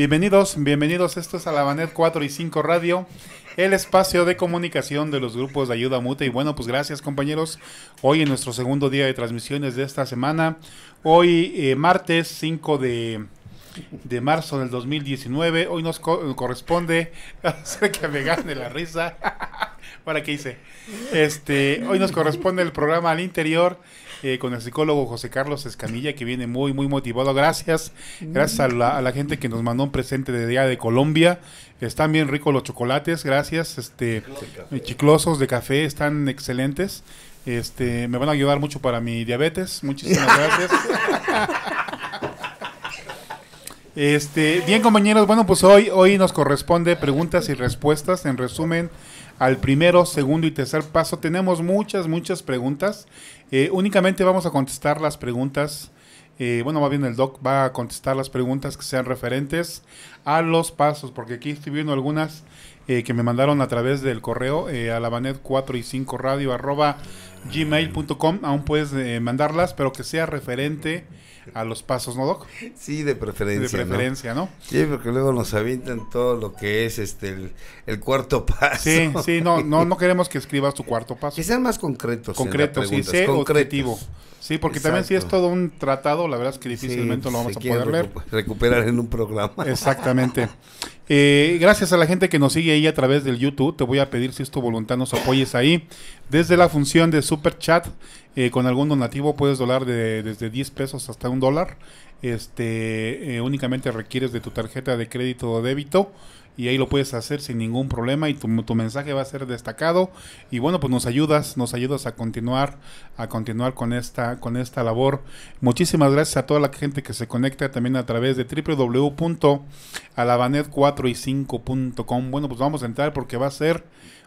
Bienvenidos, bienvenidos. Esto es Alabanet 4 y 5 Radio, el espacio de comunicación de los grupos de ayuda mutua. Y bueno, pues gracias compañeros. Hoy en nuestro segundo día de transmisiones de esta semana. Hoy eh, martes 5 de marzo del 2019. Hoy nos co corresponde hacer que me gane la risa. ¿Para qué hice? Este, hoy nos corresponde el programa al interior eh, con el psicólogo José Carlos Escamilla, que viene muy, muy motivado. Gracias, gracias a la, gente que nos mandó un presente de día de Colombia. Están bien ricos los chocolates, gracias. Este, eh, chiclosos de café están excelentes. Este, me van a ayudar mucho para mi diabetes. Muchísimas gracias. Este, bien compañeros, bueno, pues hoy, hoy nos corresponde preguntas y respuestas. En resumen, al primero, segundo y tercer paso tenemos muchas, muchas preguntas. Eh, únicamente vamos a contestar las preguntas. Eh, bueno, va bien el doc, va a contestar las preguntas que sean referentes a los pasos, porque aquí estoy viendo algunas eh, que me mandaron a través del correo la alabanet 4 y 5 radio gmail.com. Aún puedes mandarlas, pero que sea referente a los pasos, ¿no, Doc? Sí, de preferencia. De preferencia, ¿no? Sí, porque luego nos avientan todo lo que es este el, cuarto paso. Sí, sí, no, no, no queremos que escribas tu cuarto paso. Que sean más concretos. Concretos, sí, sé objetivo. Sí, porque también si es todo un tratado, la verdad es que difícilmente lo vamos a poder leer. Recuperar en un programa. Exactamente. Eh, gracias a la gente que nos sigue ahí a través del YouTube, te voy a pedir si es tu voluntad nos apoyes ahí. Desde la función de Super Chat, eh, con algún donativo puedes dolar de, desde 10 pesos hasta un dólar. Este, eh, únicamente requieres de tu tarjeta de crédito o débito y ahí lo puedes hacer sin ningún problema y tu, mensaje va a ser destacado y bueno pues nos ayudas nos ayudas a continuar a continuar con esta con esta labor muchísimas gracias a toda la gente que se conecta también a través de www.alabanet4y5.com bueno pues vamos a entrar porque va a ser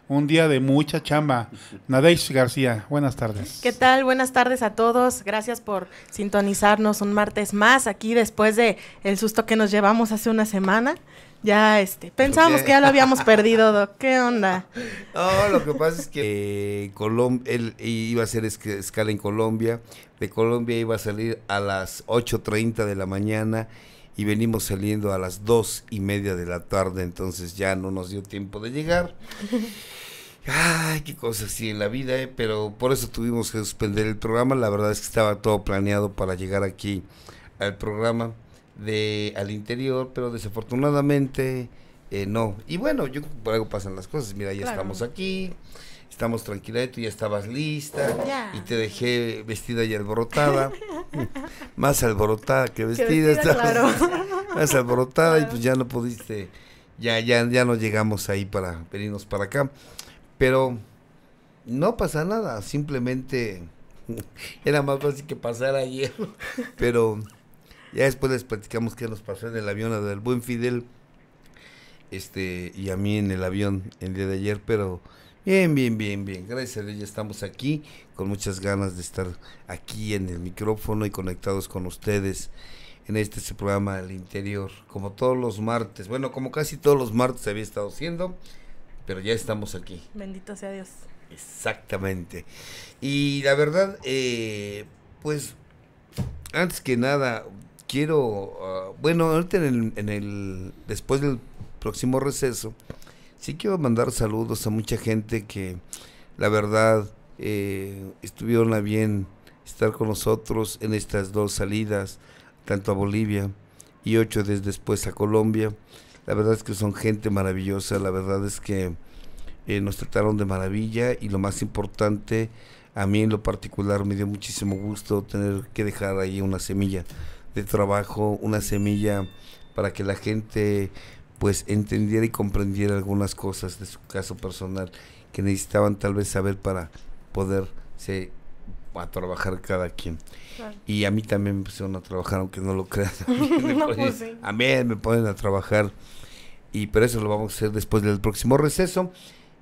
un día de mucha chamba. Nadesh García, buenas tardes. ¿Qué tal? Buenas tardes a todos. Gracias por sintonizarnos un martes más aquí después de el susto que nos llevamos hace una semana. Ya, este, pensábamos que ya lo habíamos perdido, Doc. ¿Qué onda? No, lo que pasa es que eh, él iba a hacer escala en Colombia. De Colombia iba a salir a las 8.30 de la mañana y venimos saliendo a las dos y media de la tarde, entonces ya no nos dio tiempo de llegar. Ay, qué cosas así en la vida, eh, pero por eso tuvimos que suspender el programa. La verdad es que estaba todo planeado para llegar aquí al programa de al interior, pero desafortunadamente eh, no. Y bueno, yo por algo pasan las cosas. Mira, ya estamos aquí, estamos tranquilito tú ya estabas lista y te dejé vestida y alborotada, más alborotada que vestida, más alborotada y pues ya no pudiste, ya ya ya no llegamos ahí para venirnos para acá, pero no pasa nada, simplemente era más fácil que pasar ayer, pero ya después les platicamos qué nos pasó en el avión del buen Fidel. Este, y a mí en el avión el día de ayer, pero bien, bien, bien, bien. Gracias a Dios ya estamos aquí con muchas ganas de estar aquí en el micrófono y conectados con ustedes en este programa El Interior, como todos los martes. Bueno, como casi todos los martes había estado siendo, pero ya estamos aquí. Bendito sea Dios. Exactamente. Y la verdad, eh, pues, antes que nada, quiero, ah, bueno, ahorita en el, después del próximo receso, sí quiero mandar saludos a mucha gente que la verdad eh, estuvieron a bien estar con nosotros en estas dos salidas, tanto a Bolivia y ocho días después a Colombia. La verdad es que son gente maravillosa, la verdad es que eh, nos trataron de maravilla y lo más importante, a mí en lo particular me dio muchísimo gusto tener que dejar ahí una semilla de trabajo, una semilla para que la gente pues entendiera y comprendiera algunas cosas de su caso personal que necesitaban tal vez saber para poderse a trabajar cada quien. Y a mí también me pusieron a trabajar, aunque no lo crean. Pues a mí me ponen a trabajar. Y pero eso lo vamos a hacer después del próximo receso.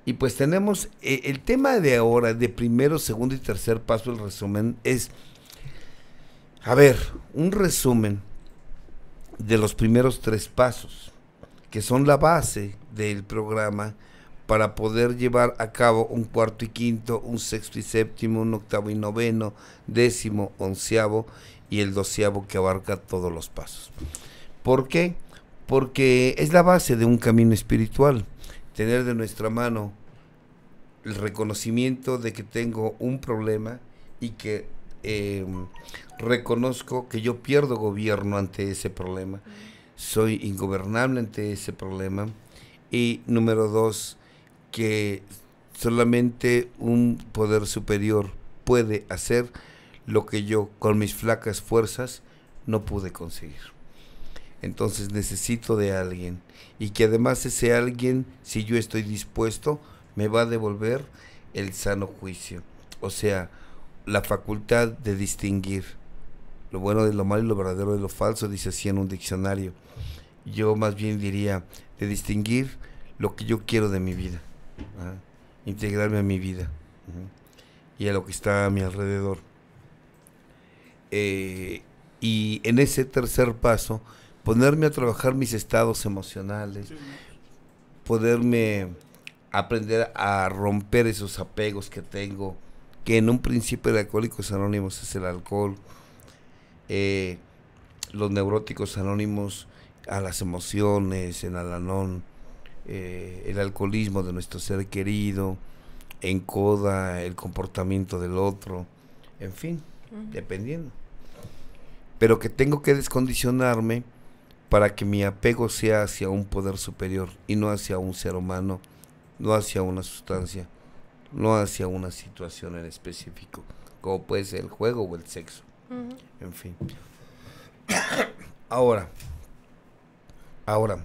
Y pues tenemos eh, el tema de ahora, de primero, segundo y tercer paso, el resumen es a ver, un resumen de los primeros tres pasos, que son la base del programa para poder llevar a cabo un cuarto y quinto, un sexto y séptimo, un octavo y noveno, décimo, onceavo y el doceavo que abarca todos los pasos. ¿Por qué? Porque es la base de un camino espiritual, tener de nuestra mano el reconocimiento de que tengo un problema y que Em, reconozco que yo pierdo gobierno ante ese problema, soy ingobernable ante ese problema y número dos, que solamente un poder superior puede hacer lo que yo con mis flacas fuerzas no pude conseguir. Entonces necesito de alguien y que además ese alguien, si yo estoy dispuesto, me va a devolver el sano juicio. O sea, la facultad de distinguir lo bueno de lo malo y lo verdadero de lo falso, dice así en un diccionario. Yo más bien diría de distinguir lo que yo quiero de mi vida, integrarme a mi vida y a lo que está a mi alrededor. Eh, y en ese tercer paso, ponerme a trabajar mis estados emocionales, poderme aprender a romper esos apegos que tengo que en un principio de Alcohólicos Anónimos es el alcohol, eh, los neuróticos anónimos a las emociones, en Alanón, eh, el alcoholismo de nuestro ser querido, en coda, el comportamiento del otro, en fin, dependiendo. Pero que tengo que descondicionarme para que mi apego sea hacia un poder superior y no hacia un ser humano, no hacia una sustancia no hacia una situación en específico, como puede ser el juego o el sexo. En fin. ahora, ahora,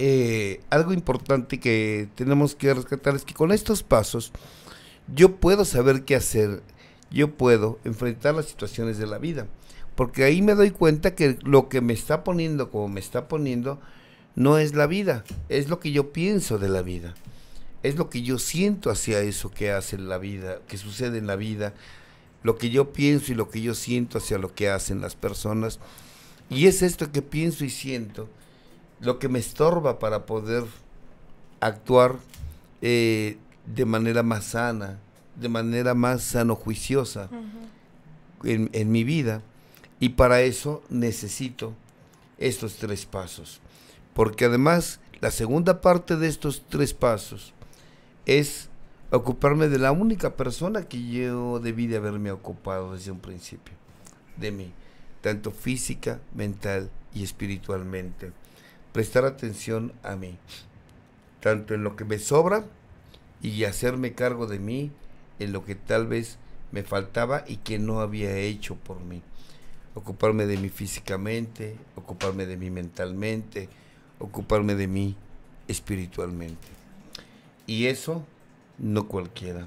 eh, algo importante que tenemos que rescatar es que con estos pasos yo puedo saber qué hacer, yo puedo enfrentar las situaciones de la vida, porque ahí me doy cuenta que lo que me está poniendo como me está poniendo no es la vida, es lo que yo pienso de la vida es lo que yo siento hacia eso que hace la vida, que sucede en la vida, lo que yo pienso y lo que yo siento hacia lo que hacen las personas. Y es esto que pienso y siento lo que me estorba para poder actuar eh, de manera más sana, de manera más sano-juiciosa en mi vida. Y para eso necesito estos tres pasos. Porque además la segunda parte de estos tres pasos es ocuparme de la única persona que yo debí de haberme ocupado desde un principio, de mí, tanto física, mental y espiritualmente. Prestar atención a mí, tanto en lo que me sobra y hacerme cargo de mí, en lo que tal vez me faltaba y que no había hecho por mí. Ocuparme de mí físicamente, ocuparme de mí mentalmente, ocuparme de mí espiritualmente. Y eso no cualquiera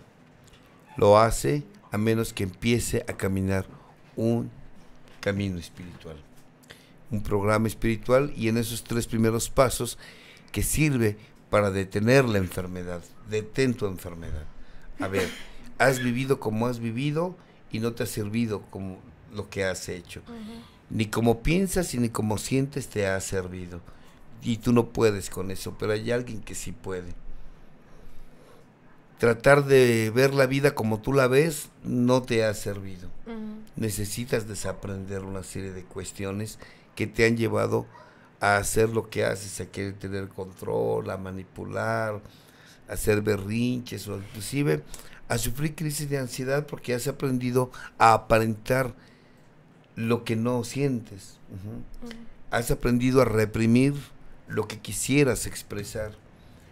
lo hace a menos que empiece a caminar un camino espiritual, un programa espiritual y en esos tres primeros pasos que sirve para detener la enfermedad, detén tu enfermedad. A ver, has vivido como has vivido y no te ha servido como lo que has hecho. Ni como piensas y ni como sientes te ha servido. Y tú no puedes con eso, pero hay alguien que sí puede tratar de ver la vida como tú la ves no te ha servido. Necesitas desaprender una serie de cuestiones que te han llevado a hacer lo que haces, a querer tener control, a manipular, a hacer berrinches o inclusive a sufrir crisis de ansiedad porque has aprendido a aparentar lo que no sientes. Has aprendido a reprimir lo que quisieras expresar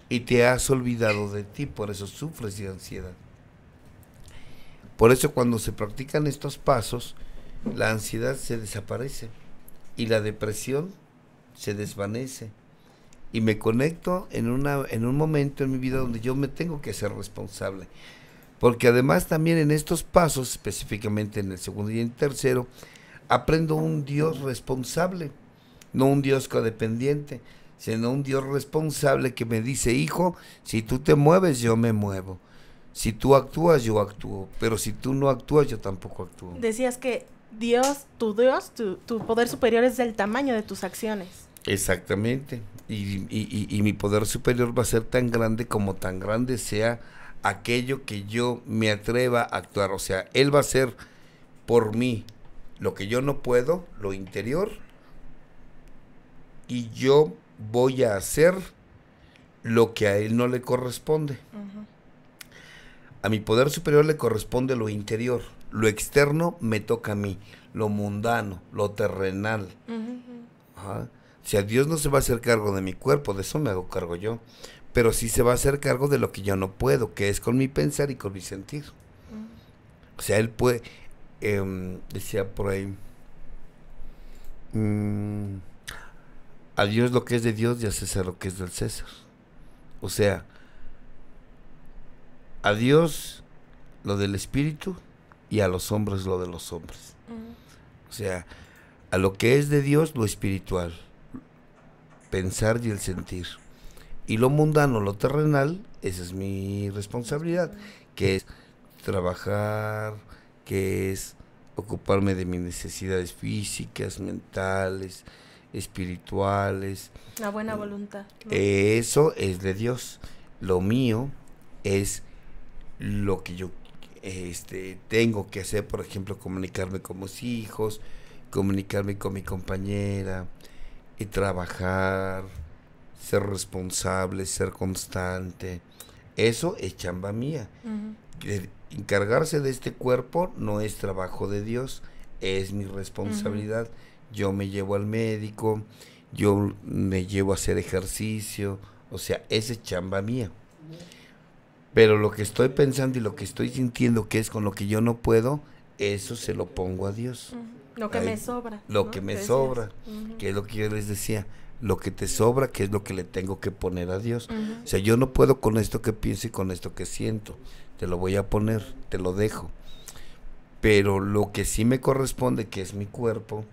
y te has olvidado de ti, por eso sufres de ansiedad. Por eso cuando se practican estos pasos, la ansiedad se desaparece y la depresión se desvanece. Y me conecto en, una, en un momento en mi vida donde yo me tengo que ser responsable. Porque además también en estos pasos, específicamente en el segundo y en el tercero, aprendo un Dios responsable, no un Dios codependiente, sino un Dios responsable que me dice, hijo, si tú te mueves, yo me muevo. Si tú actúas, yo actúo. Pero si tú no actúas, yo tampoco actúo. Decías que Dios, tu Dios, tu, poder superior es del tamaño de tus acciones. Exactamente. Y, y mi poder superior va a ser tan grande como tan grande sea aquello que yo me atreva a actuar. O sea, Él va a ser por mí lo que yo no puedo, lo interior, y yo voy a hacer lo que a él no le corresponde. A mi poder superior le corresponde lo interior, lo externo me toca a mí, lo mundano, lo terrenal. Si a Dios no se va a hacer cargo de mi cuerpo, de eso me hago cargo yo, pero sí se va a hacer cargo de lo que yo no puedo, que es con mi pensar y con mi sentido O sea, él puede, em, decía por ahí, mm, a Dios lo que es de Dios y a César lo que es del César. O sea, a Dios lo del Espíritu y a los hombres lo de los hombres. O sea, a lo que es de Dios lo espiritual, pensar y el sentir. Y lo mundano, lo terrenal, esa es mi responsabilidad, que es trabajar, que es ocuparme de mis necesidades físicas, mentales, espirituales. La buena voluntad. Eh, eso es de Dios. Lo mío es lo que yo este, tengo que hacer, por ejemplo, comunicarme con mis hijos, comunicarme con mi compañera, y trabajar, ser responsable, ser constante. Eso es chamba mía. Eh, encargarse de este cuerpo no es trabajo de Dios, es mi responsabilidad yo me llevo al médico, yo me llevo a hacer ejercicio, o sea, esa es chamba mía. Pero lo que estoy pensando y lo que estoy sintiendo que es con lo que yo no puedo, eso se lo pongo a Dios. Lo que me sobra. Lo que me sobra, que es lo que yo les decía, lo que te sobra, que es lo que le tengo que poner a Dios. O sea, yo no puedo con esto que pienso y con esto que siento. Te lo voy a poner, te lo dejo. Pero lo que sí me corresponde, que es mi cuerpo,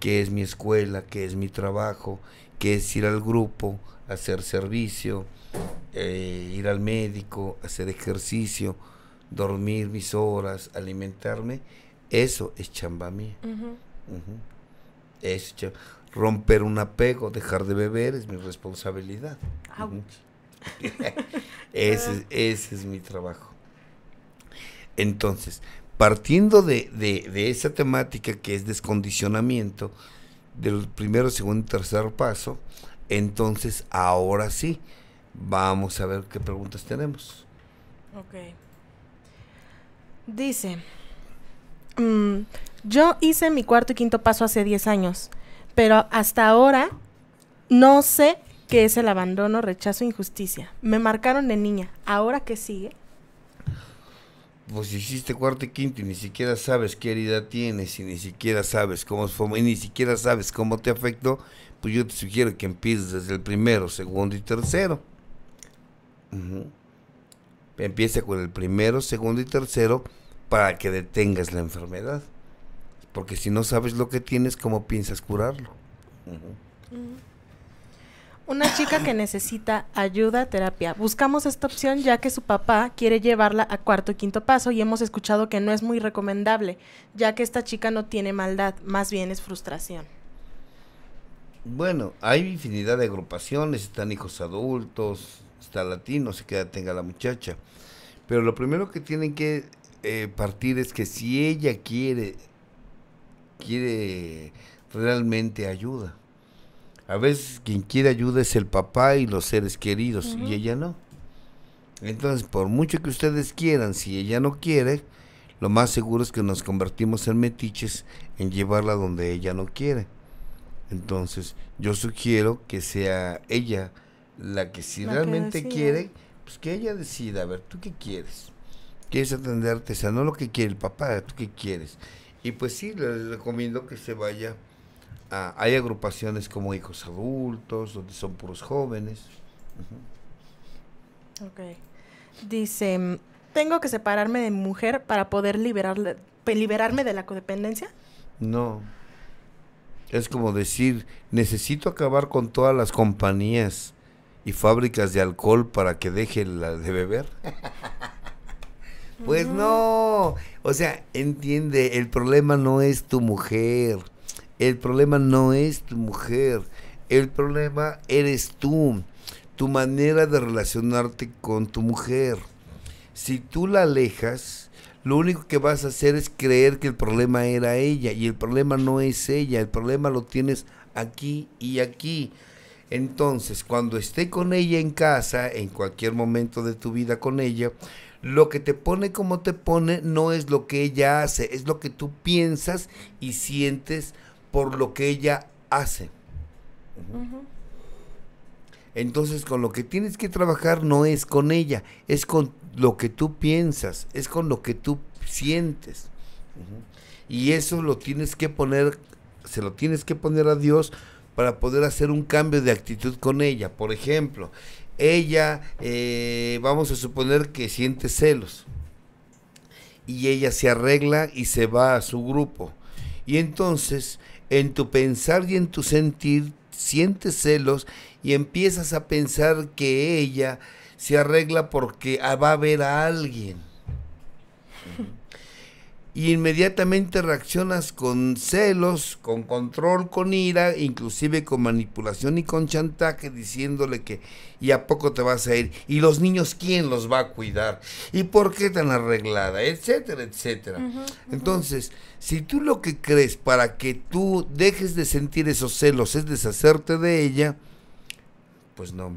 qué es mi escuela, qué es mi trabajo, qué es ir al grupo, hacer servicio, eh, ir al médico, hacer ejercicio, dormir mis horas, alimentarme. Eso es chamba mía. Es Romper un apego, dejar de beber es mi responsabilidad. ese es mi trabajo. Entonces, partiendo de, esa temática que es descondicionamiento del primero, segundo y tercer paso, entonces ahora sí, vamos a ver qué preguntas tenemos. Ok. Dice, mm, yo hice mi cuarto y quinto paso hace 10 años, pero hasta ahora no sé qué es el abandono, rechazo, injusticia. Me marcaron de niña. ¿Ahora qué sigue? pues hiciste cuarto y quinto y ni siquiera sabes qué herida tienes y ni siquiera sabes cómo ni siquiera sabes cómo te afectó, pues yo te sugiero que empieces desde el primero, segundo y tercero. Empieza con el primero, segundo y tercero para que detengas la enfermedad. Porque si no sabes lo que tienes, ¿cómo piensas curarlo? una chica que necesita ayuda, terapia. Buscamos esta opción ya que su papá quiere llevarla a cuarto y quinto paso y hemos escuchado que no es muy recomendable, ya que esta chica no tiene maldad, más bien es frustración. Bueno, hay infinidad de agrupaciones, están hijos adultos, está latino, se queda tenga la muchacha. Pero lo primero que tienen que eh, partir es que si ella quiere, quiere realmente ayuda a veces quien quiere ayuda es el papá y los seres queridos, y ella no. Entonces, por mucho que ustedes quieran, si ella no quiere, lo más seguro es que nos convertimos en metiches en llevarla donde ella no quiere. Entonces, yo sugiero que sea ella la que si realmente quiere, pues que ella decida, a ver, ¿tú qué quieres? ¿Quieres atenderte? O sea, no lo que quiere el papá, ¿tú qué quieres? Y pues sí, les recomiendo que se vaya Ah, hay agrupaciones como hijos adultos, donde son puros jóvenes. Dice, ¿tengo que separarme de mi mujer para poder liberarle, liberarme de la codependencia? No. Es como decir, necesito acabar con todas las compañías y fábricas de alcohol para que deje la de beber. pues no. O sea, entiende, el problema no es tu mujer. El problema no es tu mujer, el problema eres tú, tu manera de relacionarte con tu mujer. Si tú la alejas, lo único que vas a hacer es creer que el problema era ella y el problema no es ella, el problema lo tienes aquí y aquí. Entonces, cuando esté con ella en casa, en cualquier momento de tu vida con ella, lo que te pone como te pone no es lo que ella hace, es lo que tú piensas y sientes por lo que ella hace. Entonces con lo que tienes que trabajar no es con ella, es con lo que tú piensas, es con lo que tú sientes. Y eso lo tienes que poner, se lo tienes que poner a Dios para poder hacer un cambio de actitud con ella. Por ejemplo, ella, eh, vamos a suponer que siente celos. Y ella se arregla y se va a su grupo. Y entonces en tu pensar y en tu sentir sientes celos y empiezas a pensar que ella se arregla porque ah, va a ver a alguien. y inmediatamente reaccionas con celos, con control, con ira, inclusive con manipulación y con chantaje, diciéndole que y a poco te vas a ir. Y los niños, ¿quién los va a cuidar? ¿Y por qué tan arreglada? Etcétera, etcétera. Entonces, si tú lo que crees para que tú dejes de sentir esos celos es deshacerte de ella, pues no.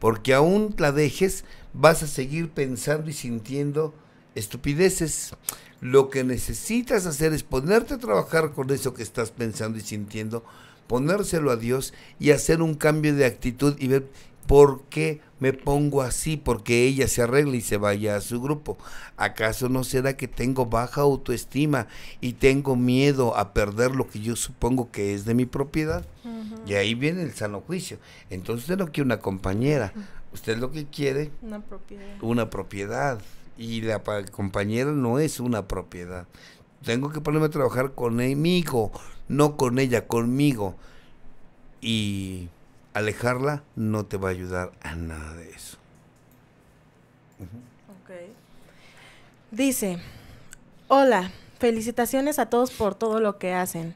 Porque aún la dejes, vas a seguir pensando y sintiendo estupideces. Lo que necesitas hacer es ponerte a trabajar con eso que estás pensando y sintiendo, ponérselo a Dios y hacer un cambio de actitud y ver por qué me pongo así, porque ella se arregla y se vaya a su grupo. ¿Acaso no será que tengo baja autoestima y tengo miedo a perder lo que yo supongo que es de mi propiedad? Y ahí viene el sano juicio. Entonces usted no quiere una compañera, usted lo que quiere... Una propiedad. Una propiedad y la compañera no es una propiedad. Tengo que ponerme a trabajar con e-, hijo, no con ella, conmigo. Y alejarla no te va a ayudar a nada de eso. Dice, hola, felicitaciones a todos por todo lo que hacen.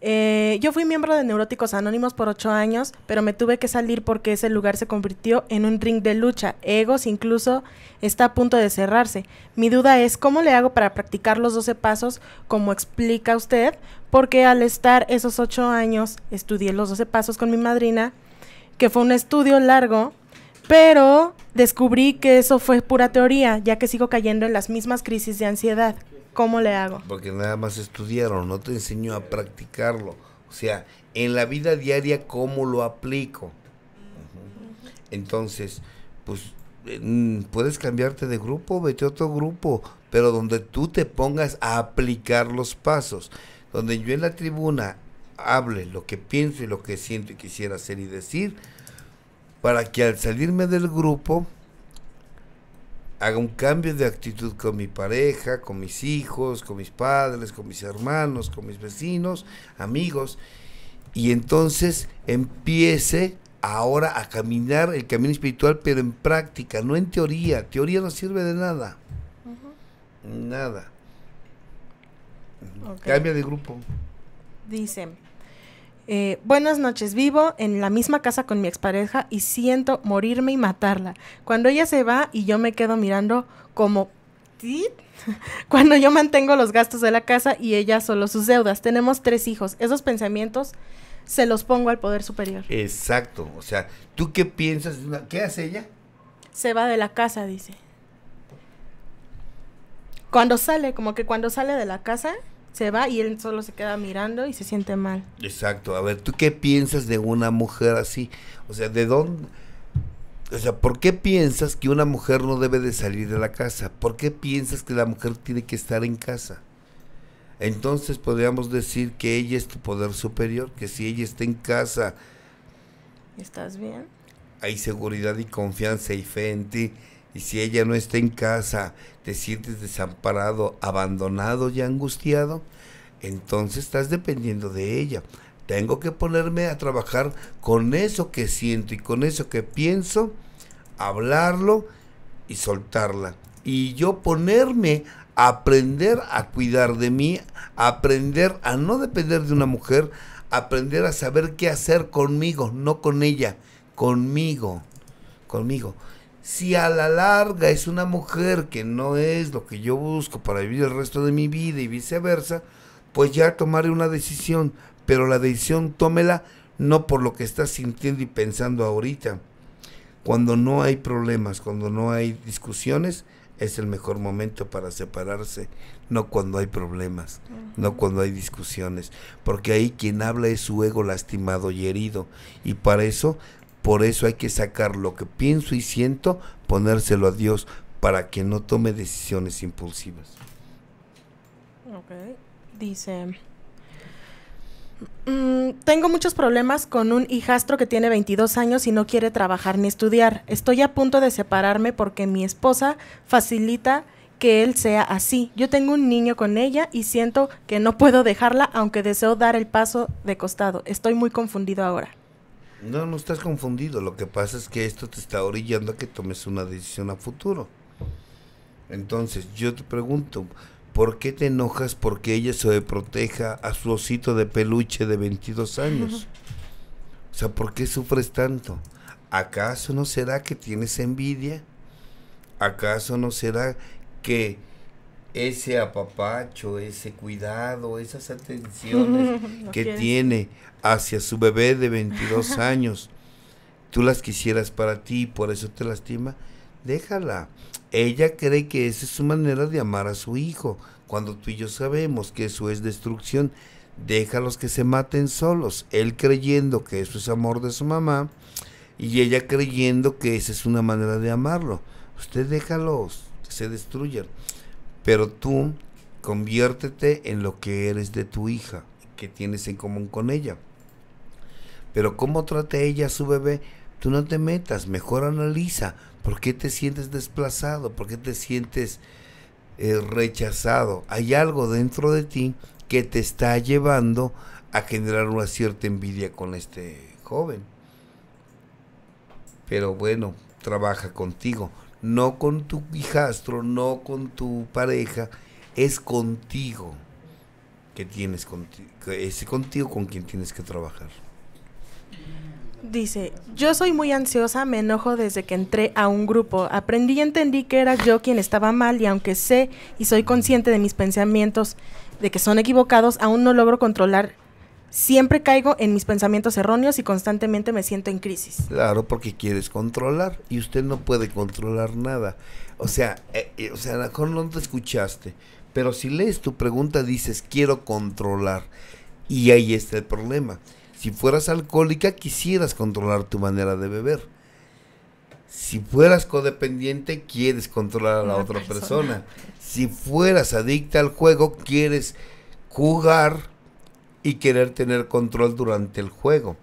Eh, yo fui miembro de Neuróticos Anónimos por ocho años, pero me tuve que salir porque ese lugar se convirtió en un ring de lucha. Egos incluso está a punto de cerrarse. Mi duda es cómo le hago para practicar los 12 pasos, como explica usted, porque al estar esos ocho años estudié los 12 pasos con mi madrina, que fue un estudio largo, pero descubrí que eso fue pura teoría, ya que sigo cayendo en las mismas crisis de ansiedad. ¿Cómo le hago? Porque nada más estudiaron, no te enseñó a practicarlo. O sea, en la vida diaria, ¿cómo lo aplico? Entonces, pues puedes cambiarte de grupo, vete a otro grupo, pero donde tú te pongas a aplicar los pasos, donde yo en la tribuna hable lo que pienso y lo que siento y quisiera hacer y decir, para que al salirme del grupo haga un cambio de actitud con mi pareja, con mis hijos, con mis padres, con mis hermanos, con mis vecinos, amigos, y entonces empiece ahora a caminar el camino espiritual, pero en práctica, no en teoría. Teoría no sirve de nada. Nada. Cambia de grupo. Dicen. Eh, buenas noches, vivo en la misma casa con mi expareja y siento morirme y matarla. Cuando ella se va y yo me quedo mirando como... Cuando yo mantengo los gastos de la casa y ella solo sus deudas. Tenemos tres hijos. Esos pensamientos se los pongo al poder superior. Exacto. O sea, ¿tú qué piensas? ¿Qué hace ella? Se va de la casa, dice. Cuando sale, como que cuando sale de la casa, se va y él solo se queda mirando y se siente mal. Exacto. A ver, ¿tú qué piensas de una mujer así? O sea, ¿de dónde? O sea, ¿por qué piensas que una mujer no debe de salir de la casa? ¿Por qué piensas que la mujer tiene que estar en casa? Entonces podríamos decir que ella es tu poder superior, que si ella está en casa... ¿Estás bien? Hay seguridad y confianza y fe en ti y si ella no está en casa, te sientes desamparado, abandonado y angustiado, entonces estás dependiendo de ella. Tengo que ponerme a trabajar con eso que siento y con eso que pienso, hablarlo y soltarla. Y yo ponerme a aprender a cuidar de mí, a aprender a no depender de una mujer, a aprender a saber qué hacer conmigo, no con ella, conmigo, conmigo si a la larga es una mujer que no es lo que yo busco para vivir el resto de mi vida y viceversa, pues ya tomaré una decisión, pero la decisión tómela no por lo que estás sintiendo y pensando ahorita. Cuando no hay problemas, cuando no hay discusiones, es el mejor momento para separarse, no cuando hay problemas, no cuando hay discusiones, porque ahí quien habla es su ego lastimado y herido, y para eso por eso hay que sacar lo que pienso y siento, ponérselo a Dios para que no tome decisiones impulsivas. Dice, mm, tengo muchos problemas con un hijastro que tiene 22 años y no quiere trabajar ni estudiar. Estoy a punto de separarme porque mi esposa facilita que él sea así. Yo tengo un niño con ella y siento que no puedo dejarla aunque deseo dar el paso de costado. Estoy muy confundido ahora. No, no estás confundido. Lo que pasa es que esto te está orillando a que tomes una decisión a futuro. Entonces, yo te pregunto, ¿por qué te enojas porque ella se proteja a su osito de peluche de 22 años? O sea, ¿por qué sufres tanto? ¿Acaso no será que tienes envidia? ¿Acaso no será que ese apapacho, ese cuidado, esas atenciones que tiene hacia su bebé de 22 años, tú las quisieras para ti y por eso te lastima, déjala. Ella cree que esa es su manera de amar a su hijo, cuando tú y yo sabemos que eso es destrucción. Déjalos que se maten solos, él creyendo que eso es amor de su mamá y ella creyendo que esa es una manera de amarlo. Usted déjalos que se destruyan. Pero tú conviértete en lo que eres de tu hija, que tienes en común con ella. Pero cómo trata ella a su bebé, tú no te metas, mejor analiza por qué te sientes desplazado, por qué te sientes eh, rechazado. Hay algo dentro de ti que te está llevando a generar una cierta envidia con este joven. Pero bueno, trabaja contigo no con tu hijastro, no con tu pareja, es contigo que tienes contigo, contigo con quien tienes que trabajar. Dice, yo soy muy ansiosa, me enojo desde que entré a un grupo. Aprendí y entendí que era yo quien estaba mal y aunque sé y soy consciente de mis pensamientos, de que son equivocados, aún no logro controlar Siempre caigo en mis pensamientos erróneos y constantemente me siento en crisis. Claro, porque quieres controlar y usted no puede controlar nada. O sea, eh, eh, o sea, a no te escuchaste, pero si lees tu pregunta dices quiero controlar y ahí está el problema. Si fueras alcohólica quisieras controlar tu manera de beber. Si fueras codependiente quieres controlar a la otra persona. Si fueras adicta al juego quieres jugar y querer tener control durante el juego.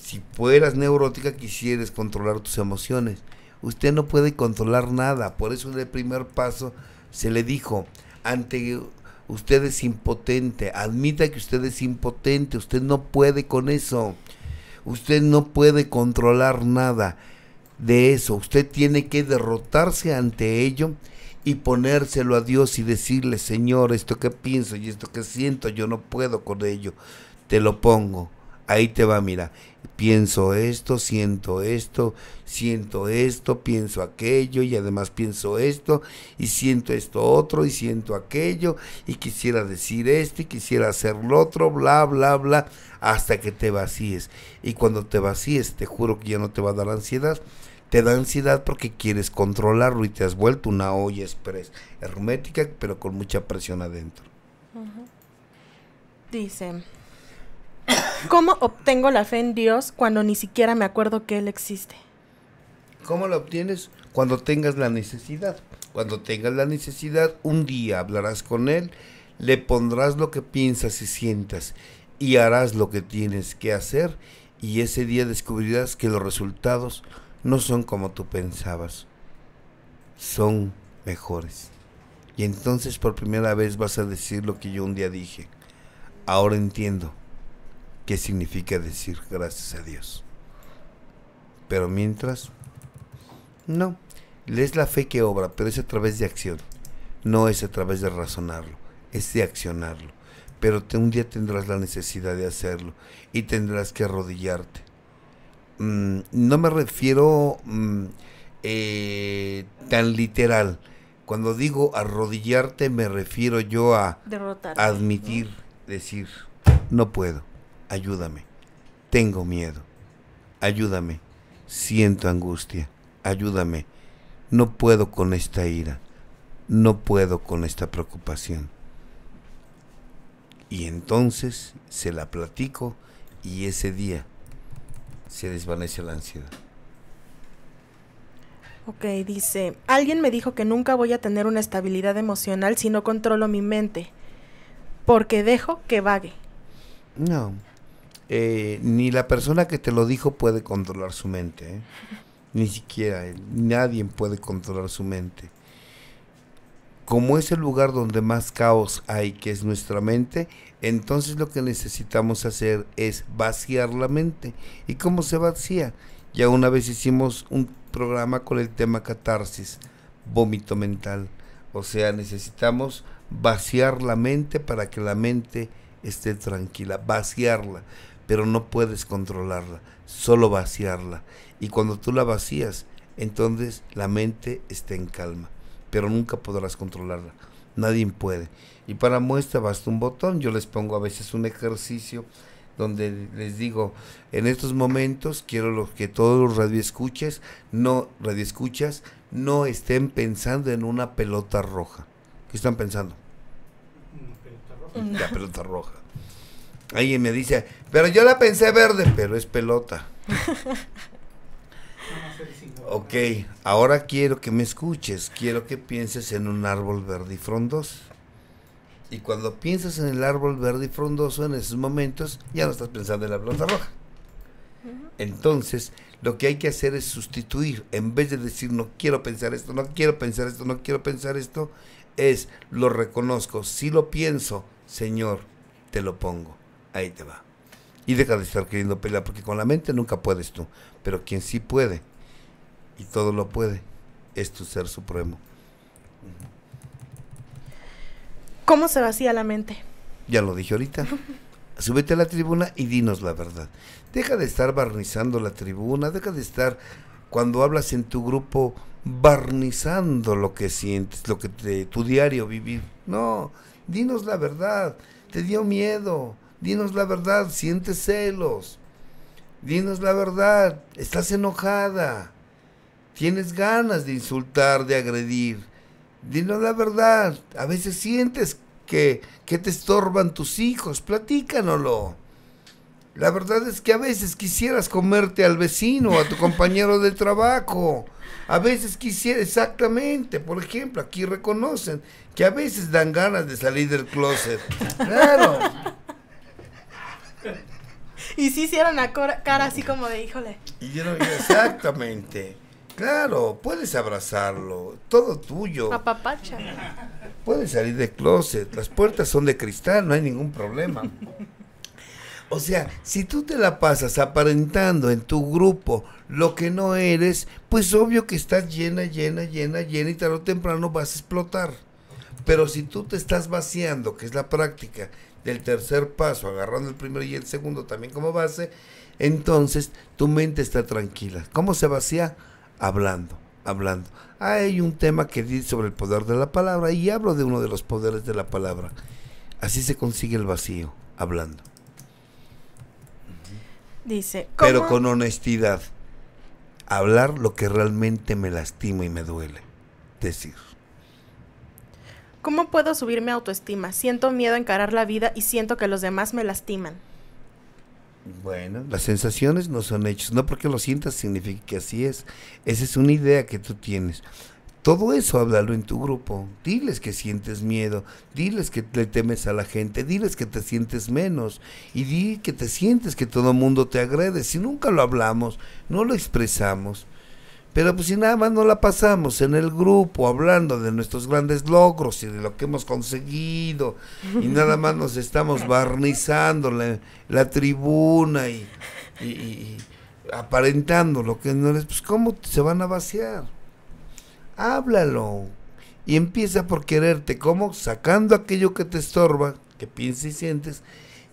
Si fueras neurótica quisieras controlar tus emociones. Usted no puede controlar nada, por eso en el primer paso se le dijo, ante usted es impotente, admita que usted es impotente, usted no puede con eso, usted no puede controlar nada de eso, usted tiene que derrotarse ante ello y ponérselo a Dios y decirle, Señor, esto que pienso y esto que siento, yo no puedo con ello, te lo pongo. Ahí te va, mira, pienso esto, siento esto, siento esto, pienso aquello y además pienso esto y siento esto otro y siento aquello y quisiera decir esto y quisiera hacer lo otro, bla, bla, bla, hasta que te vacíes. Y cuando te vacíes, te juro que ya no te va a dar ansiedad, te da ansiedad porque quieres controlarlo y te has vuelto una olla express, hermética, pero con mucha presión adentro. Dice, ¿cómo obtengo la fe en Dios cuando ni siquiera me acuerdo que Él existe? ¿Cómo la obtienes? Cuando tengas la necesidad. Cuando tengas la necesidad, un día hablarás con Él, le pondrás lo que piensas y sientas y harás lo que tienes que hacer y ese día descubrirás que los resultados no son como tú pensabas, son mejores. Y entonces por primera vez vas a decir lo que yo un día dije. Ahora entiendo qué significa decir gracias a Dios. Pero mientras, no, es la fe que obra, pero es a través de acción, no es a través de razonarlo, es de accionarlo. Pero un día tendrás la necesidad de hacerlo y tendrás que arrodillarte Mm, no me refiero mm, eh, tan literal. Cuando digo arrodillarte me refiero yo a admitir, decir, no puedo, ayúdame, tengo miedo, ayúdame, siento angustia, ayúdame, no puedo con esta ira, no puedo con esta preocupación. Y entonces se la platico y ese día se desvanece la ansiedad. Ok, dice, alguien me dijo que nunca voy a tener una estabilidad emocional si no controlo mi mente, porque dejo que vague. No, eh, ni la persona que te lo dijo puede controlar su mente, ¿eh? ni siquiera nadie puede controlar su mente como es el lugar donde más caos hay, que es nuestra mente, entonces lo que necesitamos hacer es vaciar la mente. ¿Y cómo se vacía? Ya una vez hicimos un programa con el tema catarsis, vómito mental. O sea, necesitamos vaciar la mente para que la mente esté tranquila, vaciarla, pero no puedes controlarla, solo vaciarla. Y cuando tú la vacías, entonces la mente está en calma pero nunca podrás controlarla. Nadie puede. Y para muestra basta un botón. Yo les pongo a veces un ejercicio donde les digo, en estos momentos quiero que todos los radioescuchas, no radioescuchas, no estén pensando en una pelota roja. ¿Qué están pensando? Una pelota roja. La pelota roja. Alguien me dice, pero yo la pensé verde, pero es pelota. Ok, ahora quiero que me escuches, quiero que pienses en un árbol verde y frondoso. Y cuando piensas en el árbol verde y frondoso en esos momentos, ya no estás pensando en la planta roja. Entonces, lo que hay que hacer es sustituir, en vez de decir no quiero pensar esto, no quiero pensar esto, no quiero pensar esto, es lo reconozco, si lo pienso, Señor, te lo pongo, ahí te va. Y deja de estar queriendo pelear, porque con la mente nunca puedes tú, pero quien sí puede y todo lo puede. Es tu ser supremo. ¿Cómo se vacía la mente? Ya lo dije ahorita. Súbete a la tribuna y dinos la verdad. Deja de estar barnizando la tribuna, deja de estar cuando hablas en tu grupo barnizando lo que sientes, lo que te, tu diario vivir. No, dinos la verdad. Te dio miedo. Dinos la verdad, sientes celos. Dinos la verdad, estás enojada. Tienes ganas de insultar, de agredir. Dino la verdad. A veces sientes que, te estorban tus hijos. Platícanoslo. La verdad es que a veces quisieras comerte al vecino, a tu compañero de trabajo. A veces quisiera, exactamente, por ejemplo, aquí reconocen que a veces dan ganas de salir del closet. Claro. Y si hicieron la cara así como de híjole. Y yo exactamente. Claro, puedes abrazarlo, todo tuyo. Papapacha. Puedes salir de closet, las puertas son de cristal, no hay ningún problema. O sea, si tú te la pasas aparentando en tu grupo lo que no eres, pues obvio que estás llena, llena, llena, llena y tarde o temprano vas a explotar. Pero si tú te estás vaciando, que es la práctica del tercer paso, agarrando el primero y el segundo también como base, entonces tu mente está tranquila. ¿Cómo se vacía? hablando, hablando. Hay un tema que dice sobre el poder de la palabra y hablo de uno de los poderes de la palabra. Así se consigue el vacío, hablando. Dice, pero con honestidad. Hablar lo que realmente me lastima y me duele. Decir. ¿Cómo puedo subir mi autoestima? Siento miedo a encarar la vida y siento que los demás me lastiman. Bueno, las sensaciones no son hechos. No porque lo sientas significa que así es. Esa es una idea que tú tienes. Todo eso háblalo en tu grupo. Diles que sientes miedo, diles que le temes a la gente, diles que te sientes menos y di que te sientes que todo el mundo te agrede. Si nunca lo hablamos, no lo expresamos, pero pues si nada más no la pasamos en el grupo hablando de nuestros grandes logros y de lo que hemos conseguido y nada más nos estamos barnizando la, tribuna y, aparentando lo que no es, pues ¿cómo se van a vaciar? Háblalo y empieza por quererte, ¿cómo? Sacando aquello que te estorba, que piensas y sientes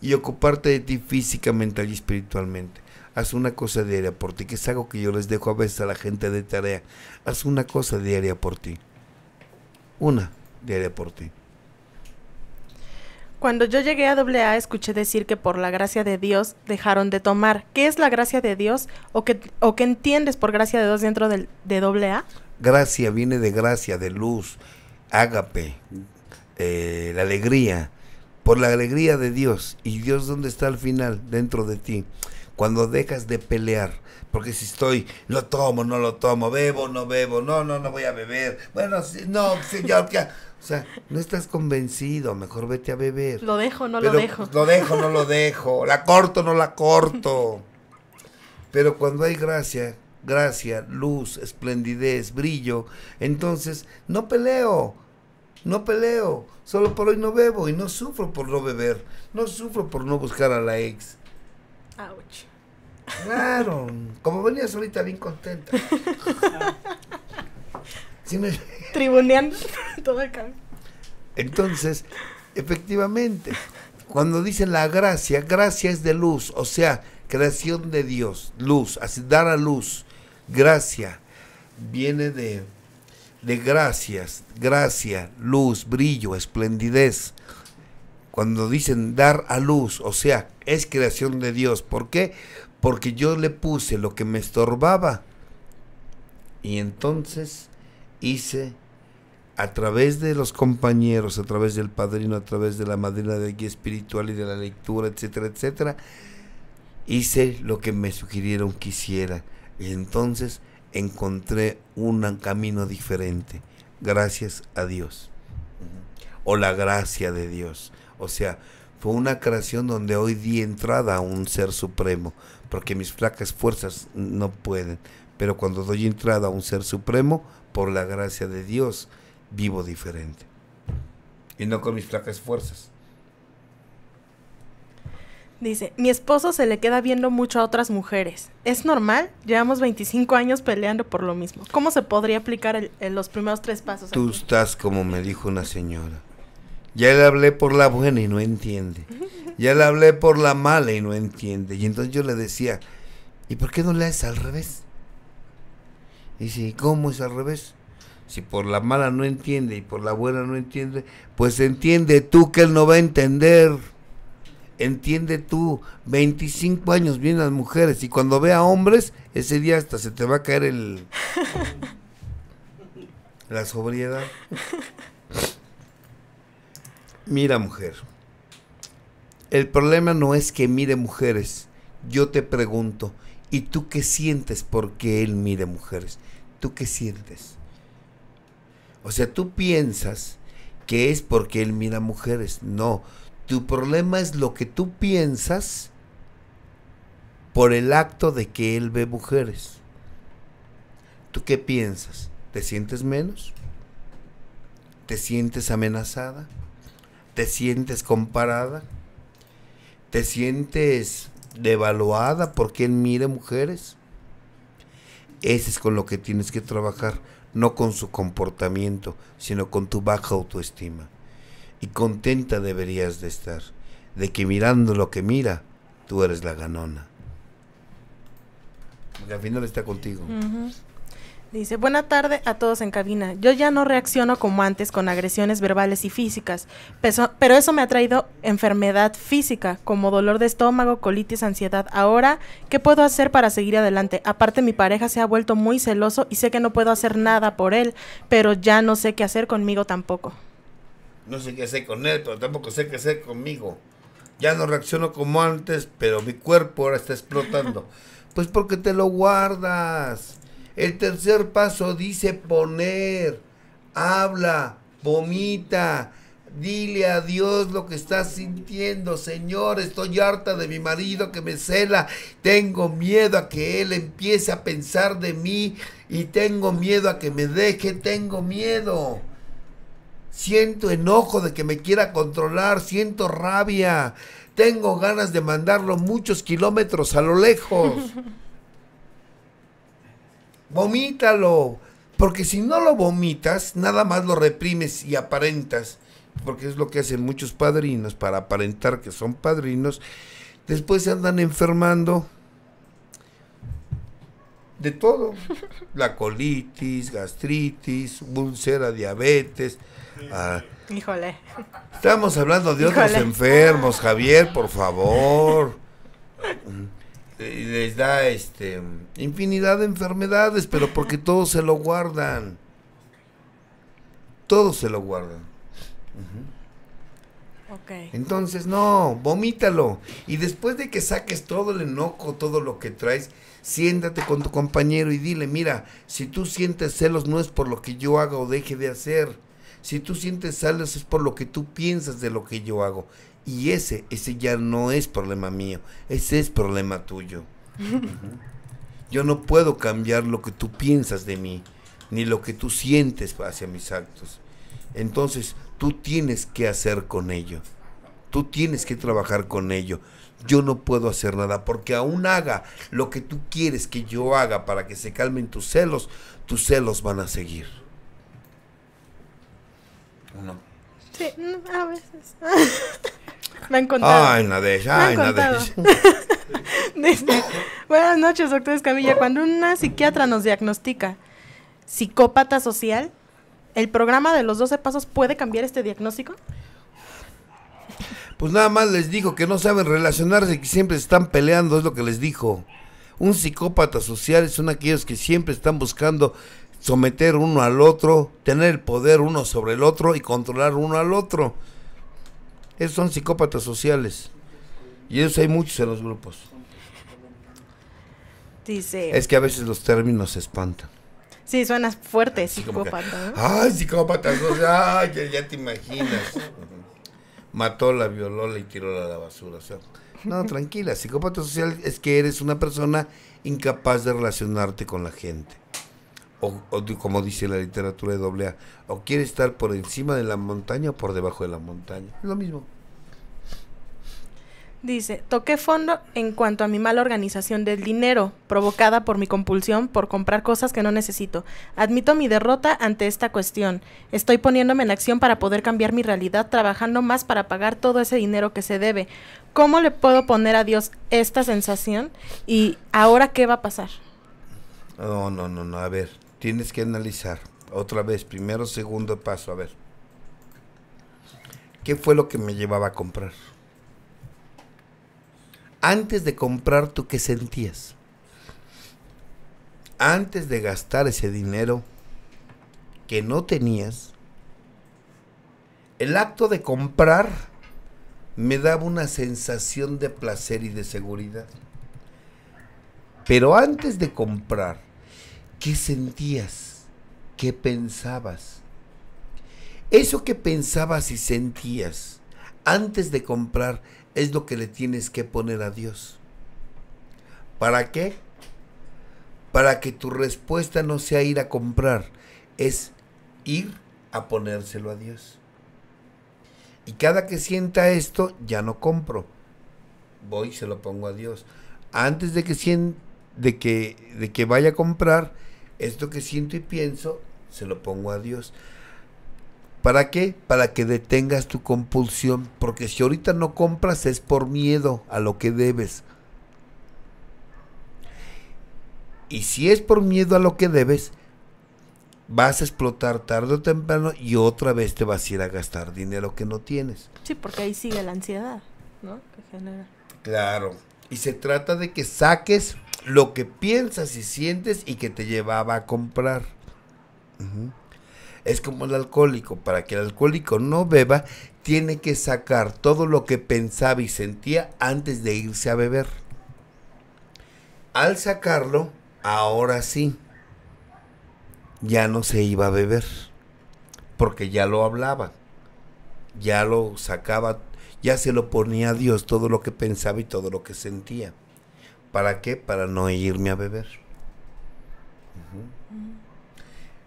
y ocuparte de ti física, mental y espiritualmente haz una cosa diaria por ti, que es algo que yo les dejo a veces a la gente de tarea. Haz una cosa diaria por ti. Una diaria por ti. Cuando yo llegué a AA escuché decir que por la gracia de Dios dejaron de tomar. ¿Qué es la gracia de Dios o qué o que entiendes por gracia de Dios dentro de AA? Gracia viene de gracia, de luz, ágape, eh, la alegría, por la alegría de Dios. ¿Y Dios dónde está al final? Dentro de ti cuando dejas de pelear. Porque si estoy, lo tomo, no lo tomo, bebo, no bebo, no, no, no voy a beber. Bueno, si, no, señor, O sea, no estás convencido, mejor vete a beber. Lo dejo, no lo dejo. Lo dejo, no lo dejo. La corto, no la corto. Pero cuando hay gracia, gracia, luz, esplendidez, brillo, entonces no peleo. No peleo, solo por hoy no bebo y no sufro por no beber, no sufro por no buscar a la ex. Claro, como venías ahorita bien contenta. Tribuneando todo acá. Entonces, efectivamente, cuando dicen la gracia, gracia es de luz, o sea, creación de Dios, luz, así dar a luz, gracia, viene de, de gracias, gracia, luz, brillo, esplendidez. Cuando dicen dar a luz, o sea, es creación de Dios. ¿Por qué? porque yo le puse lo que me estorbaba. Y entonces hice a través de los compañeros, a través del padrino, a través de la madrina de guía espiritual y de la lectura, etcétera, etcétera, hice lo que me sugirieron que hiciera. Y entonces encontré un camino diferente, gracias a Dios, o la gracia de Dios. O sea, fue una creación donde hoy di entrada a un ser supremo, porque mis flacas fuerzas no pueden. Pero cuando doy entrada a un ser supremo, por la gracia de Dios, vivo diferente. Y no con mis flacas fuerzas. Dice, mi esposo se le queda viendo mucho a otras mujeres. ¿Es normal? Llevamos 25 años peleando por lo mismo. ¿Cómo se podría aplicar los primeros tres pasos? Tú estás como me dijo una señora. Ya le hablé por la buena y no entiende. Ya le hablé por la mala y no entiende. Y entonces yo le decía, ¿y por qué no le haces al revés? Y dice, ¿cómo es al revés? Si por la mala no entiende y por la buena no entiende, pues entiende tú que él no va a entender. Entiende tú, 25 años vienen las mujeres y cuando ve a hombres, ese día hasta se te va a caer el... la sobriedad. Mira mujer, el problema no es que mire mujeres. Yo te pregunto, ¿y tú qué sientes porque él mire mujeres? ¿Tú qué sientes? O sea, tú piensas que es porque él mira mujeres. No, tu problema es lo que tú piensas por el acto de que él ve mujeres. ¿Tú qué piensas? ¿Te sientes menos? ¿Te sientes amenazada? te sientes comparada, te sientes devaluada por quien mire mujeres. Ese es con lo que tienes que trabajar, no con su comportamiento, sino con tu baja autoestima. Y contenta deberías de estar, de que mirando lo que mira, tú eres la ganona. Porque al final está contigo. Dice, buena tarde a todos en cabina. Yo ya no reacciono como antes con agresiones verbales y físicas, pero eso me ha traído enfermedad física, como dolor de estómago, colitis, ansiedad. Ahora, ¿qué puedo hacer para seguir adelante? Aparte, mi pareja se ha vuelto muy celoso y sé que no puedo hacer nada por él, pero ya no sé qué hacer conmigo tampoco. No sé qué hacer con él, pero tampoco sé qué hacer conmigo. Ya no reacciono como antes, pero mi cuerpo ahora está explotando. pues porque te lo guardas el tercer paso dice poner, habla, vomita, Dile a Dios lo que estás sintiendo, Señor. Estoy harta de mi marido que me cela. Tengo miedo a que él empiece a pensar de mí y tengo miedo a que me deje. Tengo miedo. Siento enojo de que me quiera controlar. Siento rabia. Tengo ganas de mandarlo muchos kilómetros a lo lejos. vomítalo. Porque si no lo vomitas, nada más lo reprimes y aparentas. Porque es lo que hacen muchos padrinos para aparentar que son padrinos. Después se andan enfermando de todo. La colitis, gastritis, úlcera, diabetes. Ah, Híjole. Estamos hablando de otros enfermos, Javier, por favor. Eh, y les da este infinidad de enfermedades, pero porque todos se lo guardan. Todos se lo guardan. Entonces, no, vomítalo. Y después de que saques todo el enojo, todo lo que traes, siéntate con tu compañero y dile, mira, si tú sientes celos no es por lo que yo haga o deje de hacer. Si tú sientes celos es por lo que tú piensas de lo que yo hago. Y ese, ese ya no es problema mío, ese es problema tuyo. Yo no puedo cambiar lo que tú piensas de mí, ni lo que tú sientes hacia mis actos. Entonces, tú tienes que hacer con ello. Tú tienes que trabajar con ello. Yo no puedo hacer nada porque aún haga lo que tú quieres que yo haga para que se calmen tus celos, tus celos van a seguir. Mm, a veces. Me han contado. Ay, Buenas noches, doctor Escamilla. Cuando una psiquiatra nos diagnostica psicópata social, ¿el programa de los 12 pasos puede cambiar este diagnóstico? Pues nada más les digo que no saben relacionarse y que siempre están peleando, es lo que les dijo. Un psicópata social son aquellos que siempre están buscando someter uno al otro, tener el poder uno sobre el otro y controlar uno al otro. Esos son psicópatas sociales. Y eso hay muchos en los grupos. Dice. Es que a veces los términos se espantan. Sí, suena fuerte, psicópata. ay, psicópata social, ya, te imaginas. Mató, la violó, y tiró a la basura. O no, tranquila, psicópata social es que eres una persona incapaz de relacionarte con la gente o, como dice la literatura de doble A, o quiere estar por encima de la montaña o por debajo de la montaña. Es lo mismo. Dice, toqué fondo en cuanto a mi mala organización del dinero, provocada por mi compulsión por comprar cosas que no necesito. Admito mi derrota ante esta cuestión. Estoy poniéndome en acción para poder cambiar mi realidad, trabajando más para pagar todo ese dinero que se debe. ¿Cómo le puedo poner a Dios esta sensación? ¿Y ahora qué va a pasar? No, no, no, no. A ver, tienes que analizar otra vez, primero, segundo paso, a ver. ¿Qué fue lo que me llevaba a comprar? Antes de comprar, ¿tú qué sentías? Antes de gastar ese dinero que no tenías, el acto de comprar me daba una sensación de placer y de seguridad. Pero antes de comprar, ¿Qué sentías? ¿Qué pensabas? Eso que pensabas y sentías antes de comprar es lo que le tienes que poner a Dios. ¿Para qué? Para que tu respuesta no sea ir a comprar, es ir a ponérselo a Dios. Y cada que sienta esto, ya no compro. Voy y se lo pongo a Dios. Antes de que, de que, de que vaya a comprar, esto que siento y pienso, se lo pongo a Dios. ¿Para qué? Para que detengas tu compulsión, porque si ahorita no compras es por miedo a lo que debes. Y si es por miedo a lo que debes, vas a explotar tarde o temprano y otra vez te vas a ir a gastar dinero que no tienes. Sí, porque ahí sigue la ansiedad, ¿no? Que genera. Claro. Y se trata de que saques lo que piensas y sientes y que te llevaba a comprar. Es como el alcohólico. Para que el alcohólico no beba, tiene que sacar todo lo que pensaba y sentía antes de irse a beber. Al sacarlo, ahora sí, ya no se iba a beber, porque ya lo hablaba, ya lo sacaba, ya se lo ponía a Dios todo lo que pensaba y todo lo que sentía. ¿Para qué? Para no irme a beber.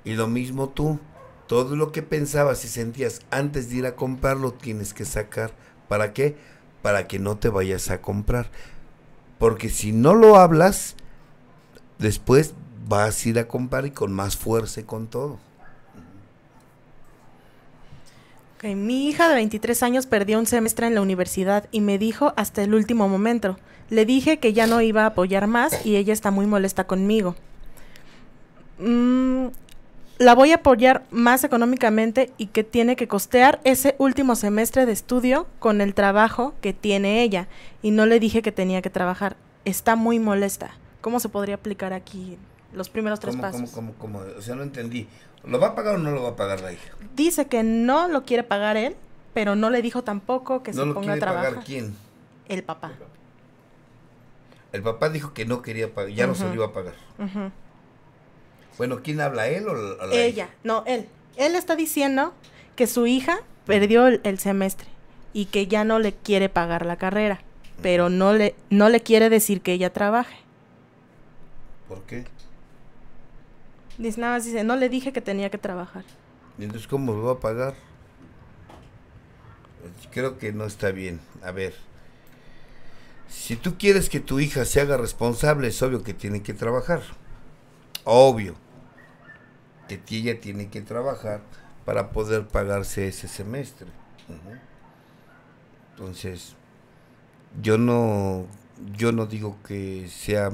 Y lo mismo tú, todo lo que pensabas y sentías antes de ir a comprarlo tienes que sacar. ¿Para qué? Para que no te vayas a comprar. Porque si no lo hablas, después vas a ir a comprar y con más fuerza y con todo. mi hija de 23 años perdió un semestre en la universidad y me dijo hasta el último momento. Le dije que ya no iba a apoyar más y ella está muy molesta conmigo. Mm, la voy a apoyar más económicamente y que tiene que costear ese último semestre de estudio con el trabajo que tiene ella. Y no le dije que tenía que trabajar. Está muy molesta. ¿Cómo se podría aplicar aquí los primeros tres pasos. ¿cómo, cómo, o sea, no entendí. ¿Lo va a pagar o no lo va a pagar la hija? Dice que no lo quiere pagar él, pero no le dijo tampoco que se ponga a trabajar. pagar quién? El papá. El papá dijo que no quería pagar, ya no se lo iba a pagar. Bueno, ¿quién habla, él o la Ella, no, él. Él está diciendo que su hija perdió el, semestre y que ya no le quiere pagar la carrera, pero no le, no le quiere decir que ella trabaje. ¿Por qué? Dice, nada dice, no le dije que tenía que trabajar. entonces cómo lo va a pagar? Creo que no está bien. A ver, si tú quieres que tu hija se haga responsable, es obvio que tiene que trabajar. Obvio que ella tiene que trabajar para poder pagarse ese semestre. Entonces, yo no, yo no digo que sea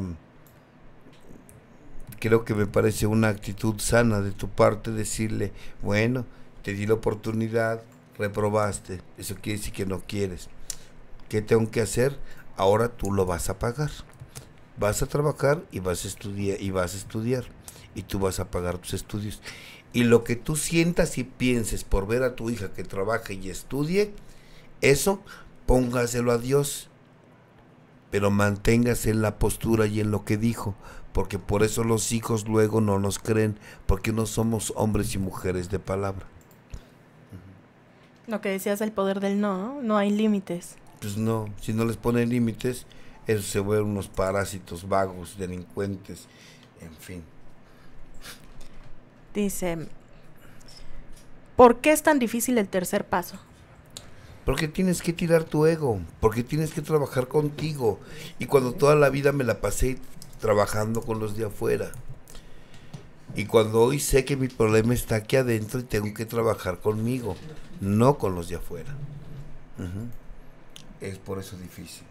creo que me parece una actitud sana de tu parte decirle, bueno, te di la oportunidad, reprobaste, eso quiere decir que no quieres. ¿Qué tengo que hacer? Ahora tú lo vas a pagar. Vas a trabajar y vas a estudiar y vas a estudiar y tú vas a pagar tus estudios. Y lo que tú sientas y pienses por ver a tu hija que trabaje y estudie, eso póngaselo a Dios. Pero manténgase en la postura y en lo que dijo porque por eso los hijos luego no nos creen, porque no somos hombres y mujeres de palabra. Lo que decías, el poder del no, no, hay límites. Pues no, si no les ponen límites, ellos se vuelven unos parásitos, vagos, delincuentes, en fin. Dice, ¿por qué es tan difícil el tercer paso? Porque tienes que tirar tu ego, porque tienes que trabajar contigo. Y cuando toda la vida me la pasé trabajando con los de afuera. Y cuando hoy sé que mi problema está aquí adentro y tengo que trabajar conmigo, no con los de afuera. Es por eso difícil.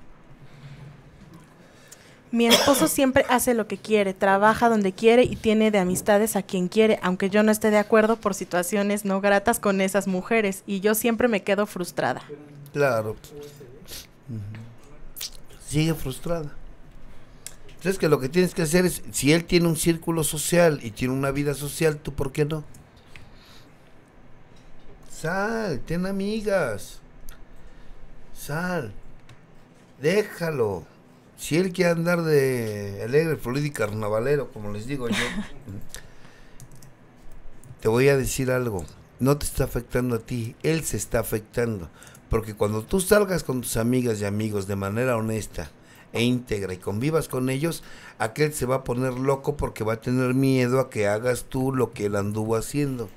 Mi esposo siempre hace lo que quiere, trabaja donde quiere y tiene de amistades a quien quiere, aunque yo no esté de acuerdo por situaciones no gratas con esas mujeres y yo siempre me quedo frustrada. Claro. Sigue frustrada. Entonces que lo que tienes que hacer es, si él tiene un círculo social y tiene una vida social, ¿tú por qué no? Sal, ten amigas. Sal. Déjalo. Si él quiere andar de alegre, fluido y carnavalero, como les digo yo, te voy a decir algo. No te está afectando a ti, él se está afectando. Porque cuando tú salgas con tus amigas y amigos de manera honesta, e íntegra y convivas con ellos, aquel se va a poner loco porque va a tener miedo a que hagas tú lo que él anduvo haciendo.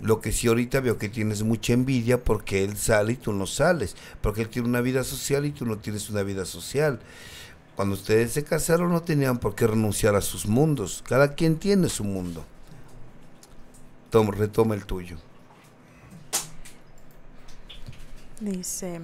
Lo que sí ahorita veo que tienes mucha envidia porque él sale y tú no sales, porque él tiene una vida social y tú no tienes una vida social. Cuando ustedes se casaron no tenían por qué renunciar a sus mundos, cada quien tiene su mundo. retoma el tuyo. Dice,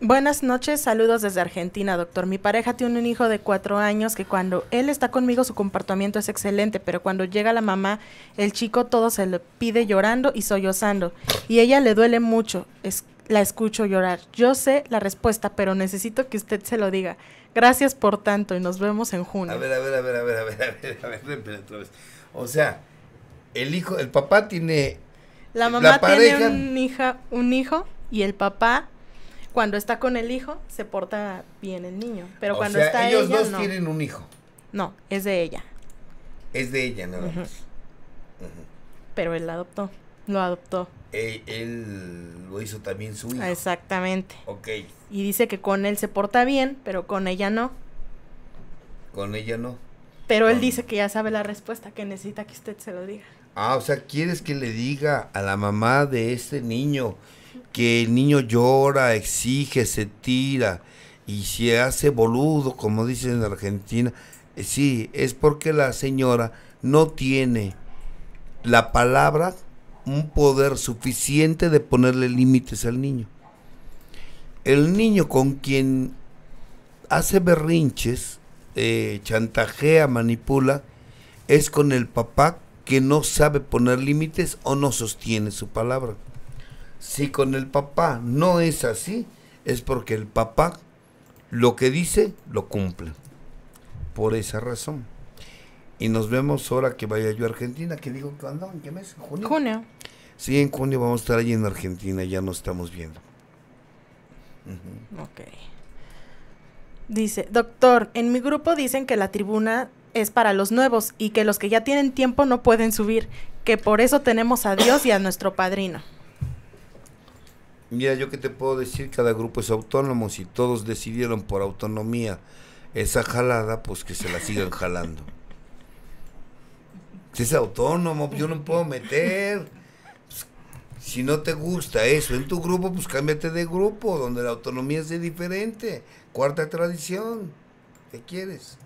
Buenas noches, saludos desde Argentina, doctor. Mi pareja tiene un hijo de cuatro años que cuando él está conmigo su comportamiento es excelente, pero cuando llega la mamá, el chico todo se le pide llorando y sollozando. Y ella le duele mucho, es, la escucho llorar. Yo sé la respuesta, pero necesito que usted se lo diga. Gracias por tanto y nos vemos en junio. A ver, a ver, a ver, a ver, a ver, a ver, a ver, otra vez. O sea, el hijo, el papá tiene... La mamá tiene hija, un hijo y el papá cuando está con el hijo, se porta bien el niño. Pero cuando está ellos ella, dos tienen un hijo. No, es de ella. Es de ella, nada más. Pero él la adoptó. Lo adoptó. Eh, él, lo hizo también su hijo. Exactamente. Ok. Y dice que con él se porta bien, pero con ella no. Con ella no. Pero él ah. dice que ya sabe la respuesta, que necesita que usted se lo diga. Ah, o sea, ¿quieres que le diga a la mamá de este niño que el niño llora, exige, se tira y se hace boludo, como dicen en Argentina, eh, sí, es porque la señora no tiene la palabra, un poder suficiente de ponerle límites al niño. El niño con quien hace berrinches, eh, chantajea, manipula, es con el papá que no sabe poner límites o no sostiene su palabra. Si con el papá no es así, es porque el papá lo que dice lo cumple. Por esa razón. Y nos vemos ahora que vaya yo a Argentina, que digo ¿Cuándo? en qué mes, junio. Sí, en junio vamos a estar allí en Argentina, ya nos estamos viendo. Ok. Dice, doctor, en mi grupo dicen que la tribuna es para los nuevos y que los que ya tienen tiempo no pueden subir, que por eso tenemos a Dios y a nuestro padrino. Mira, yo que te puedo decir, cada grupo es autónomo, si todos decidieron por autonomía esa jalada, pues que se la sigan jalando. Si es autónomo, yo no puedo meter. Pues, si no te gusta eso en tu grupo, pues cámbiate de grupo, donde la autonomía es diferente. Cuarta tradición. ¿Qué quieres?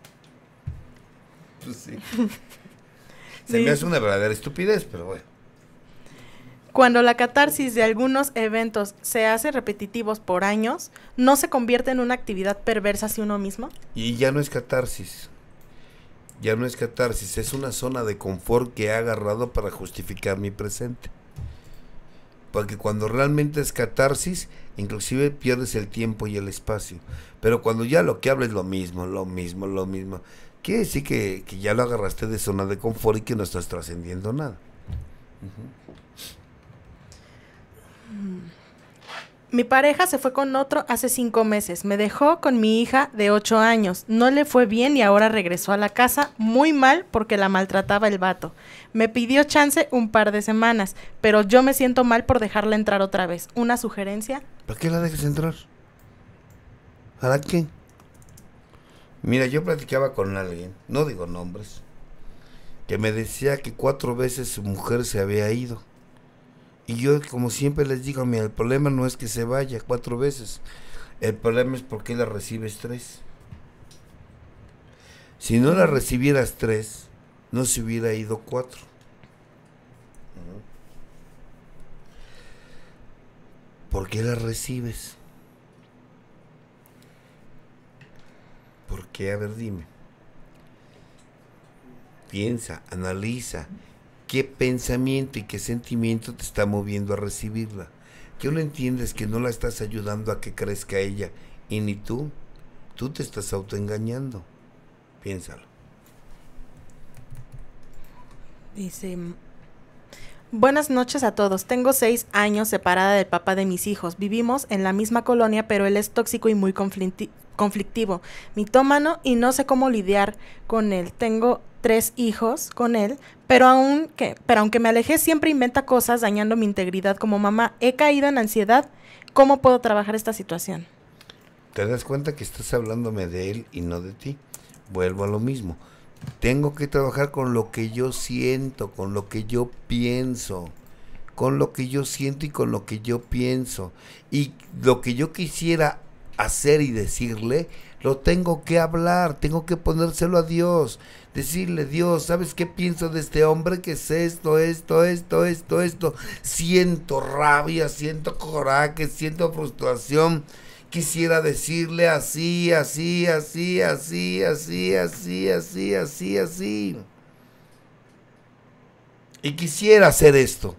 Pues sí. Se me hace una verdadera estupidez, pero bueno. Cuando la catarsis de algunos eventos se hace repetitivos por años, ¿no se convierte en una actividad perversa hacia uno mismo? Y ya no es catarsis. Ya no es catarsis, es una zona de confort que he agarrado para justificar mi presente. Porque cuando realmente es catarsis, inclusive pierdes el tiempo y el espacio. Pero cuando ya lo que hablas es lo mismo, lo mismo, lo mismo, quiere decir que, que ya lo agarraste de zona de confort y que no estás trascendiendo nada. Mm. Mi pareja se fue con otro hace cinco meses. Me dejó con mi hija de ocho años. No le fue bien y ahora regresó a la casa muy mal porque la maltrataba el vato. Me pidió chance un par de semanas, pero yo me siento mal por dejarla entrar otra vez. ¿Una sugerencia? ¿Para qué la dejes entrar? ¿Para qué? Mira, yo platicaba con alguien, no digo nombres, que me decía que cuatro veces su mujer se había ido y yo, como siempre les digo, mira, el problema no es que se vaya cuatro veces. El problema es por qué la recibes tres. Si no la recibieras tres, no se hubiera ido cuatro. ¿Por qué la recibes? ¿Por qué? A ver, dime. Piensa, analiza qué pensamiento y qué sentimiento te está moviendo a recibirla. Que no entiendes que no la estás ayudando a que crezca ella y ni tú, tú te estás autoengañando. Piénsalo. Dice, buenas noches a todos. Tengo seis años separada del papá de mis hijos. Vivimos en la misma colonia, pero él es tóxico y muy conflictivo conflictivo, mitómano y no sé cómo lidiar con él. Tengo tres hijos con él, pero, aún que, pero aunque me alejé siempre inventa cosas dañando mi integridad como mamá. He caído en ansiedad. ¿Cómo puedo trabajar esta situación? ¿Te das cuenta que estás hablándome de él y no de ti? Vuelvo a lo mismo. Tengo que trabajar con lo que yo siento, con lo que yo pienso con lo que yo siento y con lo que yo pienso. Y lo que yo quisiera hacer y decirle, lo tengo que hablar, tengo que ponérselo a Dios, decirle, Dios, ¿sabes qué pienso de este hombre que es esto, esto, esto, esto, esto? Siento rabia, siento coraje, siento frustración. Quisiera decirle así, así, así, así, así, así, así, así, así. Y quisiera hacer esto.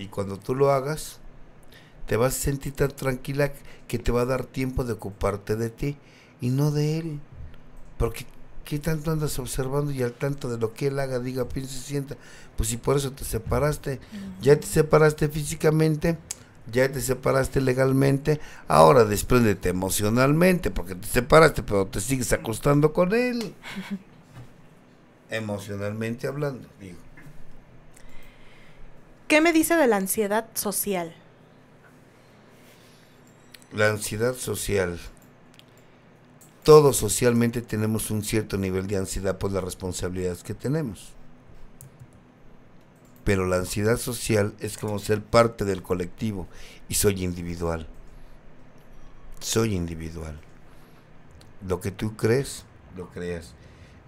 Y cuando tú lo hagas, te vas a sentir tan tranquila que te va a dar tiempo de ocuparte de ti y no de él. Porque ¿qué tanto andas observando y al tanto de lo que él haga, diga, piense, sienta? Pues si por eso te separaste, ya te separaste físicamente, ya te separaste legalmente, ahora despréndete emocionalmente, porque te separaste, pero te sigues acostando con él. emocionalmente hablando, ¿Qué me dice de la ansiedad social? La ansiedad social. Todos socialmente tenemos un cierto nivel de ansiedad por las responsabilidades que tenemos. Pero la ansiedad social es como ser parte del colectivo y soy individual. Soy individual. Lo que tú crees, lo creas.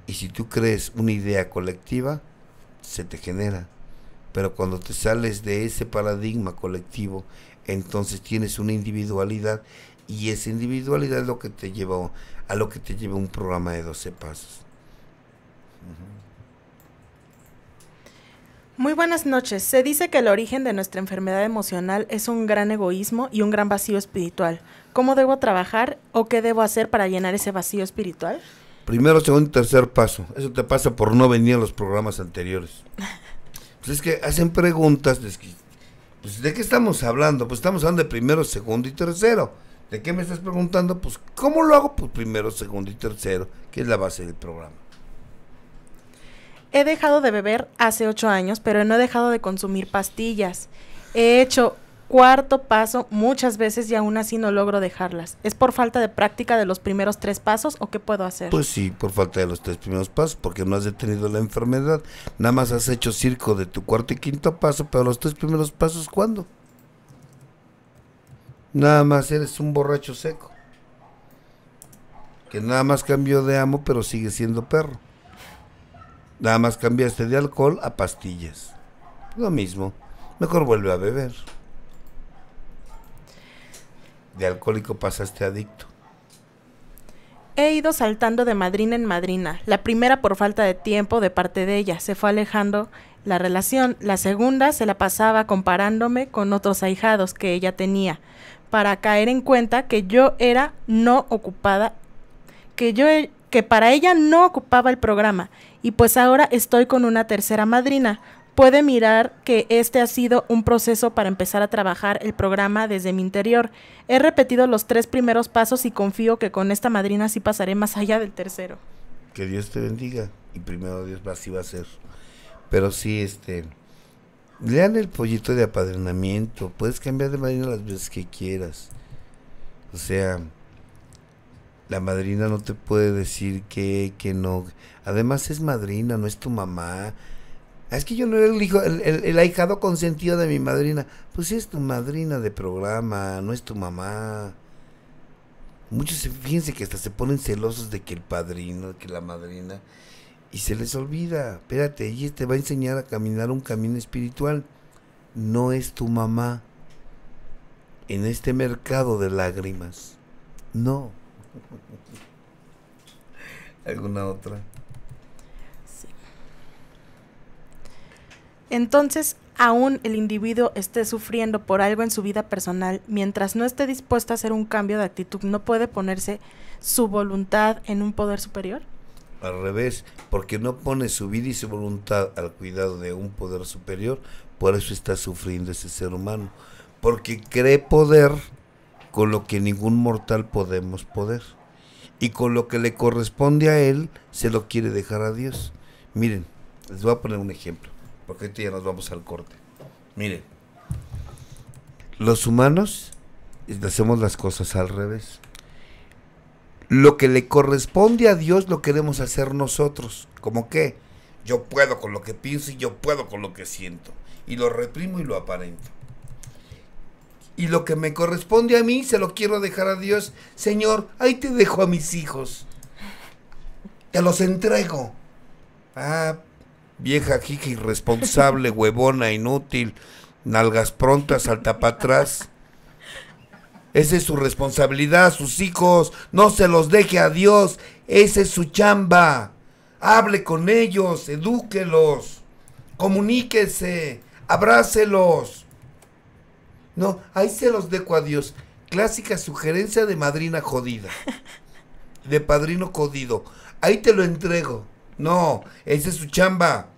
Y si tú crees una idea colectiva, se te genera pero cuando te sales de ese paradigma colectivo, entonces tienes una individualidad y esa individualidad es lo que te lleva a lo que te lleva un programa de 12 pasos. Muy buenas noches. Se dice que el origen de nuestra enfermedad emocional es un gran egoísmo y un gran vacío espiritual. ¿Cómo debo trabajar o qué debo hacer para llenar ese vacío espiritual? Primero, segundo y tercer paso. Eso te pasa por no venir a los programas anteriores. Pues es que hacen preguntas, de, pues, ¿de qué estamos hablando? Pues estamos hablando de primero, segundo y tercero. ¿De qué me estás preguntando? Pues, ¿cómo lo hago? Pues primero, segundo y tercero, que es la base del programa. He dejado de beber hace ocho años, pero no he dejado de consumir pastillas. He hecho cuarto paso muchas veces y aún así no logro dejarlas. ¿Es por falta de práctica de los primeros tres pasos o qué puedo hacer? Pues sí, por falta de los tres primeros pasos, porque no has detenido la enfermedad. Nada más has hecho circo de tu cuarto y quinto paso, pero los tres primeros pasos, ¿cuándo? Nada más eres un borracho seco. Que nada más cambió de amo, pero sigue siendo perro. Nada más cambiaste de alcohol a pastillas. Lo mismo. Mejor vuelve a beber de alcohólico pasaste adicto? He ido saltando de madrina en madrina. La primera por falta de tiempo de parte de ella. Se fue alejando la relación. La segunda se la pasaba comparándome con otros ahijados que ella tenía. Para caer en cuenta que yo era no ocupada. Que yo que para ella no ocupaba el programa. Y pues ahora estoy con una tercera madrina, puede mirar que este ha sido un proceso para empezar a trabajar el programa desde mi interior. He repetido los tres primeros pasos y confío que con esta madrina sí pasaré más allá del tercero. Que Dios te bendiga y primero Dios así va a ser. Pero sí, este, lean el pollito de apadrinamiento. Puedes cambiar de madrina las veces que quieras. O sea, la madrina no te puede decir que, que no. Además es madrina, no es tu mamá. Ah, es que yo no era el hijo, el, ahijado consentido de mi madrina. Pues sí es tu madrina de programa, no es tu mamá. Muchos, fíjense que hasta se ponen celosos de que el padrino, que la madrina, y se les olvida. Espérate, ella te va a enseñar a caminar un camino espiritual. No es tu mamá en este mercado de lágrimas. No. ¿Alguna otra? Entonces, aún el individuo esté sufriendo por algo en su vida personal, mientras no esté dispuesto a hacer un cambio de actitud, ¿no puede ponerse su voluntad en un poder superior? Al revés, porque no pone su vida y su voluntad al cuidado de un poder superior, por eso está sufriendo ese ser humano, porque cree poder con lo que ningún mortal podemos poder, y con lo que le corresponde a él se lo quiere dejar a Dios. Miren, les voy a poner un ejemplo porque ahorita ya nos vamos al corte. Mire, los humanos hacemos las cosas al revés. Lo que le corresponde a Dios lo queremos hacer nosotros. ¿Cómo qué? Yo puedo con lo que pienso y yo puedo con lo que siento. Y lo reprimo y lo aparento. Y lo que me corresponde a mí se lo quiero dejar a Dios. Señor, ahí te dejo a mis hijos. Te los entrego. Ah, vieja jica irresponsable, huevona, inútil, nalgas prontas, salta para atrás. Esa es su responsabilidad, sus hijos, no se los deje a Dios, esa es su chamba. Hable con ellos, edúquelos, comuníquese, abrácelos. No, ahí se los dejo a Dios. Clásica sugerencia de madrina jodida, de padrino jodido. Ahí te lo entrego. No, esa es su chamba.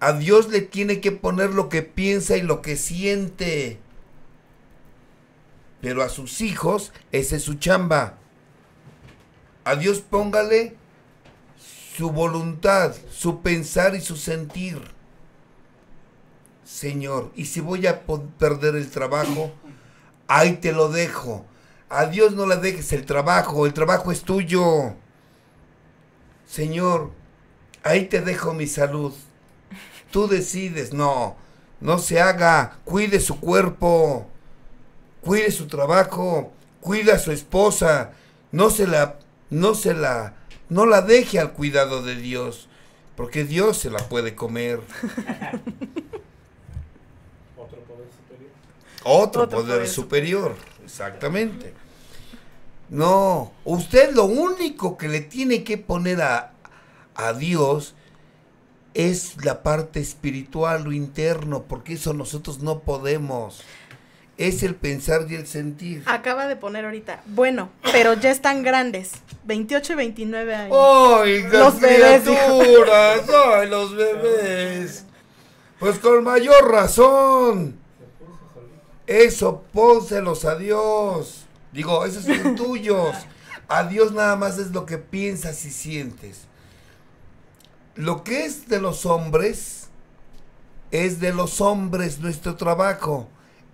A Dios le tiene que poner lo que piensa y lo que siente. Pero a sus hijos, esa es su chamba. A Dios póngale su voluntad, su pensar y su sentir. Señor, y si voy a perder el trabajo, ahí te lo dejo. A Dios no le dejes el trabajo, el trabajo es tuyo. Señor, ahí te dejo mi salud. Tú decides, no, no se haga, cuide su cuerpo, cuide su trabajo, cuida a su esposa, no se la, no se la, no la deje al cuidado de Dios, porque Dios se la puede comer. Otro poder superior. Otro, poder, superior, exactamente. No, usted lo único que le tiene que poner a, Dios es la parte espiritual, lo interno, porque eso nosotros no podemos. Es el pensar y el sentir. Acaba de poner ahorita, bueno, pero ya están grandes, 28 y 29 años. ¡Ay, los criaturas! Bebés, ¡Ay, los bebés! Pues con mayor razón. Eso pónselos a Dios. Digo, esos son tuyos. A Dios nada más es lo que piensas y sientes. Lo que es de los hombres es de los hombres nuestro trabajo.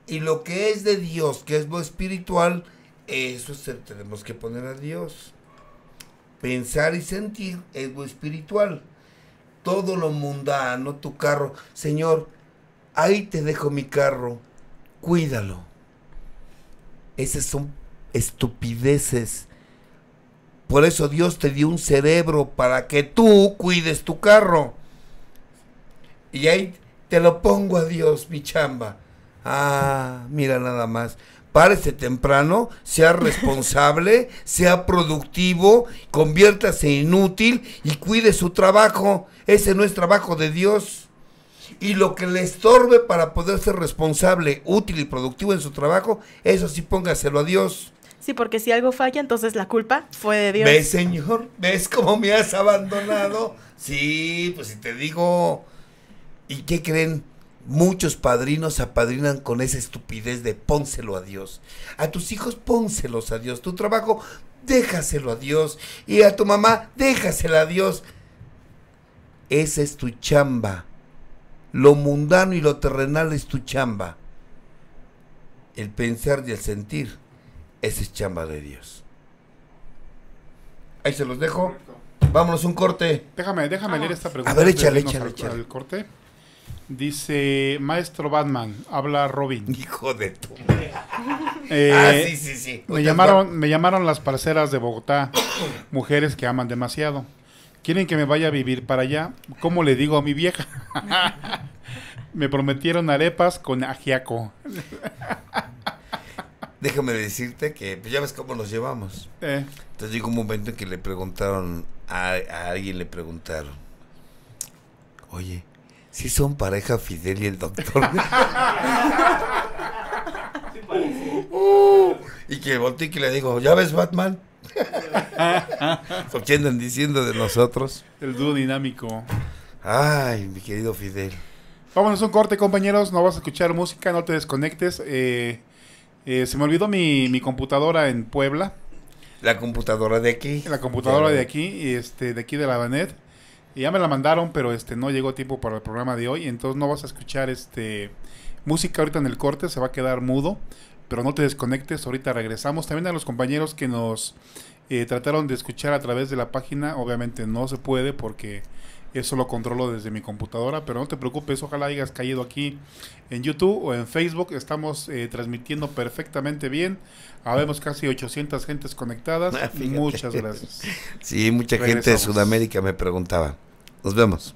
Y lo que es de Dios, que es lo espiritual, eso se tenemos que poner a Dios. Pensar y sentir es lo espiritual. Todo lo mundano, tu carro. Señor, ahí te dejo mi carro. Cuídalo. Ese es un estupideces. Por eso Dios te dio un cerebro para que tú cuides tu carro. Y ahí te lo pongo a Dios, mi chamba. Ah, mira nada más. Párese temprano, sea responsable, sea productivo, conviértase inútil y cuide su trabajo. Ese no es trabajo de Dios. Y lo que le estorbe para poder ser responsable, útil y productivo en su trabajo, eso sí póngaselo a Dios. Sí, porque si algo falla, entonces la culpa fue de Dios. ¿Ves, Señor? ¿Ves cómo me has abandonado? sí, pues si te digo. ¿Y qué creen? Muchos padrinos apadrinan con esa estupidez de pónselo a Dios. A tus hijos pónselos a Dios. Tu trabajo, déjaselo a Dios. Y a tu mamá, déjasela a Dios. Esa es tu chamba. Lo mundano y lo terrenal es tu chamba. El pensar y el sentir ese es chamba de Dios. Ahí se los dejo. Vámonos, un corte. Déjame, déjame leer esta pregunta. A ver, échale, échale, échale. El corte. Dice, maestro Batman, habla Robin. Hijo de tu. Eh, ah, sí, sí, sí. Me llamaron, me llamaron las parceras de Bogotá, mujeres que aman demasiado. Quieren que me vaya a vivir para allá. ¿Cómo le digo a mi vieja? me prometieron arepas con ajiaco. déjame decirte que pues, ya ves cómo nos llevamos. Eh. Entonces llegó un momento en que le preguntaron, a, alguien le preguntaron, oye, si son pareja Fidel y el doctor. Uh, y que volteé y le digo, ¿ya ves Batman? qué diciendo de nosotros? El dúo dinámico. Ay, mi querido Fidel. Vámonos a un corte, compañeros. No vas a escuchar música, no te desconectes. Eh, eh, se me olvidó mi, computadora en Puebla. La computadora de aquí. La computadora de aquí, este, de aquí de la Banet. Y ya me la mandaron, pero este no llegó tiempo para el programa de hoy. Entonces no vas a escuchar este música ahorita en el corte, se va a quedar mudo. Pero no te desconectes, ahorita regresamos. También a los compañeros que nos eh, trataron de escuchar a través de la página. Obviamente no se puede porque eso lo controlo desde mi computadora, pero no te preocupes, ojalá hayas caído aquí en YouTube o en Facebook. Estamos eh, transmitiendo perfectamente bien. Habemos casi 800 gentes conectadas. Ah, muchas gracias. sí, mucha gente de Sudamérica me preguntaba. Nos vemos.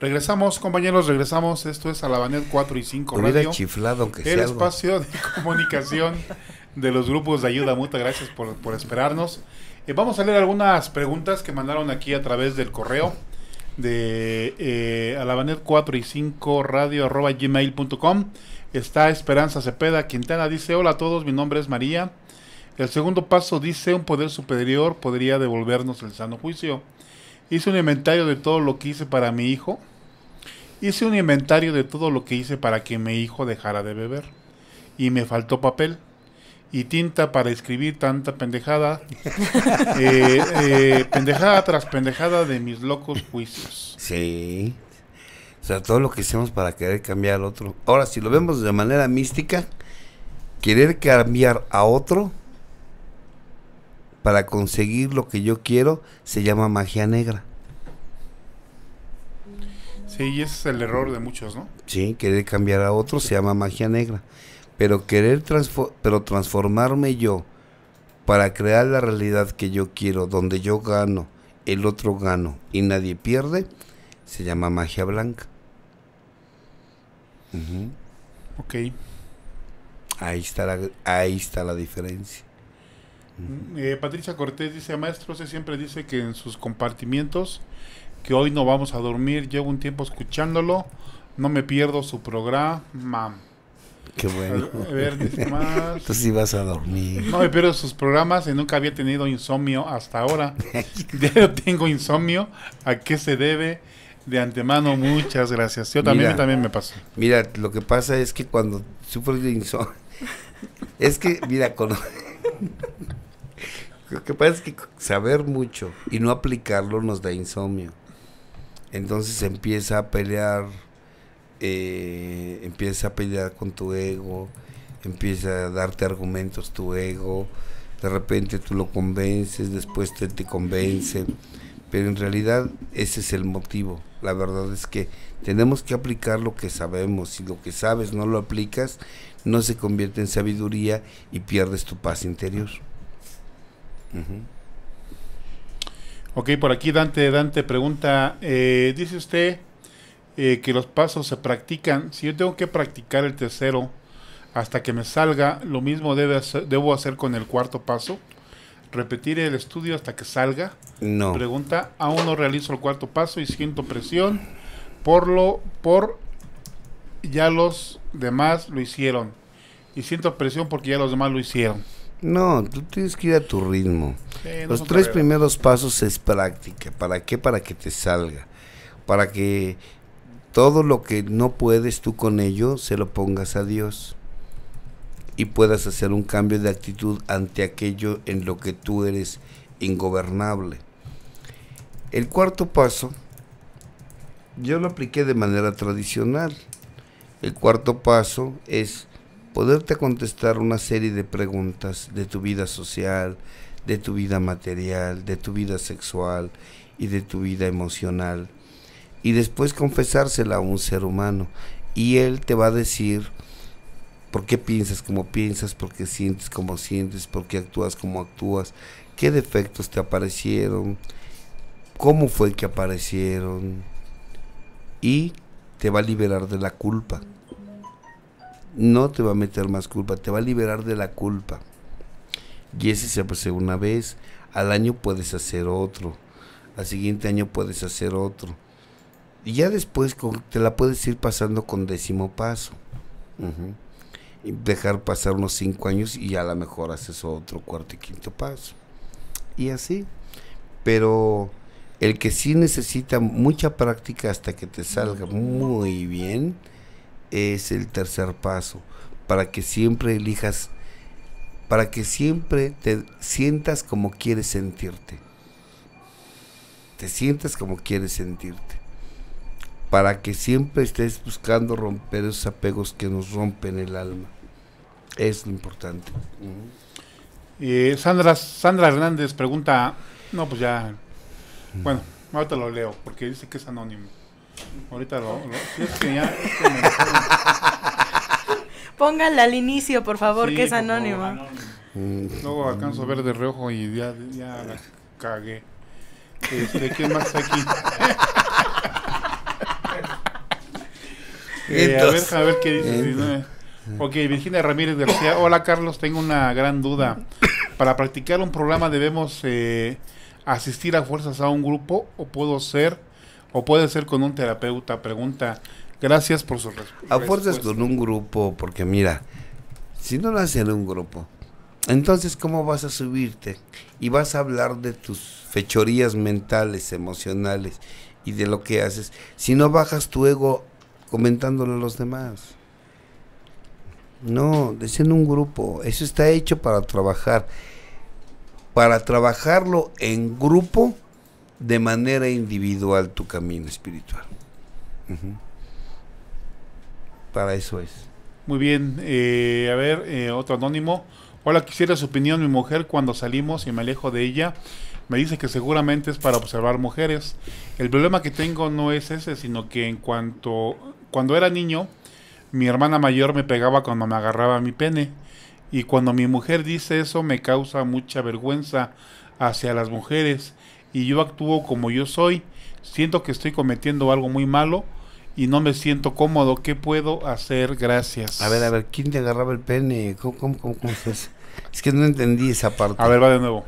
Regresamos, compañeros, regresamos. Esto es Alabanet 4 y 5 Hubiera Radio. chiflado que El espacio de comunicación de los grupos de ayuda muchas Gracias por, esperarnos. Eh, vamos a leer algunas preguntas que mandaron aquí a través del correo de eh, alabanet 4 y 5 radio arroba gmail.com. Está Esperanza Cepeda Quintana. Dice, hola a todos, mi nombre es María. El segundo paso dice, un poder superior podría devolvernos el sano juicio. Hice un inventario de todo lo que hice para mi hijo Hice un inventario de todo lo que hice para que mi hijo dejara de beber. Y me faltó papel y tinta para escribir tanta pendejada, eh, eh, pendejada tras pendejada de mis locos juicios. Sí. O sea, todo lo que hicimos para querer cambiar al otro. Ahora, si lo vemos de manera mística, querer cambiar a otro para conseguir lo que yo quiero se llama magia negra. Sí, y ese es el error de muchos, ¿no? Sí, querer cambiar a otro se llama magia negra. Pero querer pero transformarme yo para crear la realidad que yo quiero, donde yo gano, el otro gano y nadie pierde, se llama magia blanca. Ok. Ahí está la, ahí está la diferencia. Mm, eh, Patricia Cortés dice, maestro, se siempre dice que en sus compartimientos que hoy no vamos a dormir. Llevo un tiempo escuchándolo. No me pierdo su programa. Qué bueno. A Entonces sí vas a dormir. No me pierdo sus programas y nunca había tenido insomnio hasta ahora. ya tengo insomnio. ¿A qué se debe? De antemano, muchas gracias. Yo también, también me pasó. Mira, lo que pasa es que cuando sufres de insomnio. Es que, mira, con. Lo que pasa es que saber mucho y no aplicarlo nos da insomnio. Entonces empieza a pelear, eh, empieza a pelear con tu ego, empieza a darte argumentos tu ego, de repente tú lo convences, después te, te convence, pero en realidad ese es el motivo. La verdad es que tenemos que aplicar lo que sabemos, si lo que sabes no lo aplicas, no se convierte en sabiduría y pierdes tu paz interior. Ok, por aquí Dante, Dante pregunta, eh, dice usted eh, que los pasos se practican, si yo tengo que practicar el tercero hasta que me salga, lo mismo debe debo hacer con el cuarto paso, repetir el estudio hasta que salga. No. Pregunta, aún no realizo el cuarto paso y siento presión por lo, por ya los demás lo hicieron y siento presión porque ya los demás lo hicieron. No, tú tienes que ir a tu ritmo. Los tres primeros pasos es práctica. ¿Para qué? Para que te salga. Para que todo lo que no puedes tú con ello se lo pongas a Dios y puedas hacer un cambio de actitud ante aquello en lo que tú eres ingobernable. El cuarto paso, yo lo apliqué de manera tradicional. El cuarto paso es poderte contestar una serie de preguntas de tu vida social, de tu vida material, de tu vida sexual y de tu vida emocional. Y después confesársela a un ser humano. Y él te va a decir por qué piensas como piensas, por qué sientes como sientes, por qué actúas como actúas, qué defectos te aparecieron, cómo fue que aparecieron. Y te va a liberar de la culpa no te va a meter más culpa, te va a liberar de la culpa. Y ese se hace una vez, al año puedes hacer otro, al siguiente año puedes hacer otro. Y ya después te la puedes ir pasando con décimo paso. y dejar pasar unos cinco años y a lo mejor haces otro cuarto y quinto paso. Y así. Pero el que sí necesita mucha práctica hasta que te salga muy bien, es el tercer paso para que siempre elijas, para que siempre te sientas como quieres sentirte. Te sientas como quieres sentirte. Para que siempre estés buscando romper esos apegos que nos rompen el alma. Es lo importante. Sandra, Sandra Hernández pregunta, no, pues ya, mm. bueno, te lo leo porque dice que es anónimo. Ahorita lo. Póngala al inicio, por favor, que es anónima. anónimo. Mm. Luego alcanzo a ver de reojo y ya, la cagué. Este, ¿Qué más aquí? Eh, a, ver, a ver qué dice. Eh, eh. Ok, Virginia Ramírez García. Hola, Carlos. Tengo una gran duda. Para practicar un programa, ¿debemos asistir a fuerzas a un grupo o puedo ser o puede ser con un terapeuta. Pregunta, gracias por su respuesta. A con un grupo, porque mira, si no lo hacen en un grupo, entonces ¿cómo vas a subirte? Y vas a hablar de tus fechorías mentales, emocionales y de lo que haces, si no bajas tu ego comentándolo a los demás. No, es en un grupo, eso está hecho para trabajar. Para trabajarlo en grupo, de manera individual tu camino espiritual. Para eso es. Muy bien, eh, a ver, eh, otro anónimo. Hola, quisiera su opinión. Mi mujer, cuando salimos y me alejo de ella, me dice que seguramente es para observar mujeres. El problema que tengo no es ese, sino que en cuanto cuando era niño, mi hermana mayor me pegaba cuando me agarraba mi pene. Y cuando mi mujer dice eso, me causa mucha vergüenza hacia las mujeres y yo actúo como yo soy, siento que estoy cometiendo algo muy malo y no me siento cómodo, ¿qué puedo hacer? Gracias. A ver, a ver, ¿quién te agarraba el pene? ¿Cómo, cómo, cómo, es? que no entendí esa parte. A ver, va de nuevo.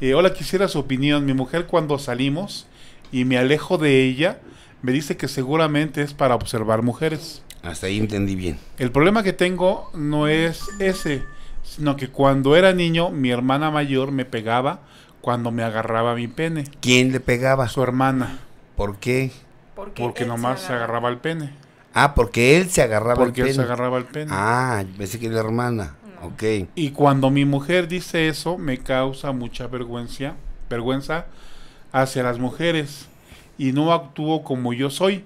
Eh, hola, quisiera su opinión. Mi mujer cuando salimos y me alejo de ella, me dice que seguramente es para observar mujeres. Hasta ahí entendí bien. El problema que tengo no es ese, sino que cuando era niño mi hermana mayor me pegaba cuando me agarraba mi pene. ¿Quién le pegaba? Su hermana. ¿Por qué? Porque, nomás se agarraba. el pene. Ah, porque él se agarraba porque el pene. Porque él se agarraba el pene. Ah, ese que la hermana. Ok. Y cuando mi mujer dice eso, me causa mucha vergüenza, vergüenza hacia las mujeres. Y no actúo como yo soy.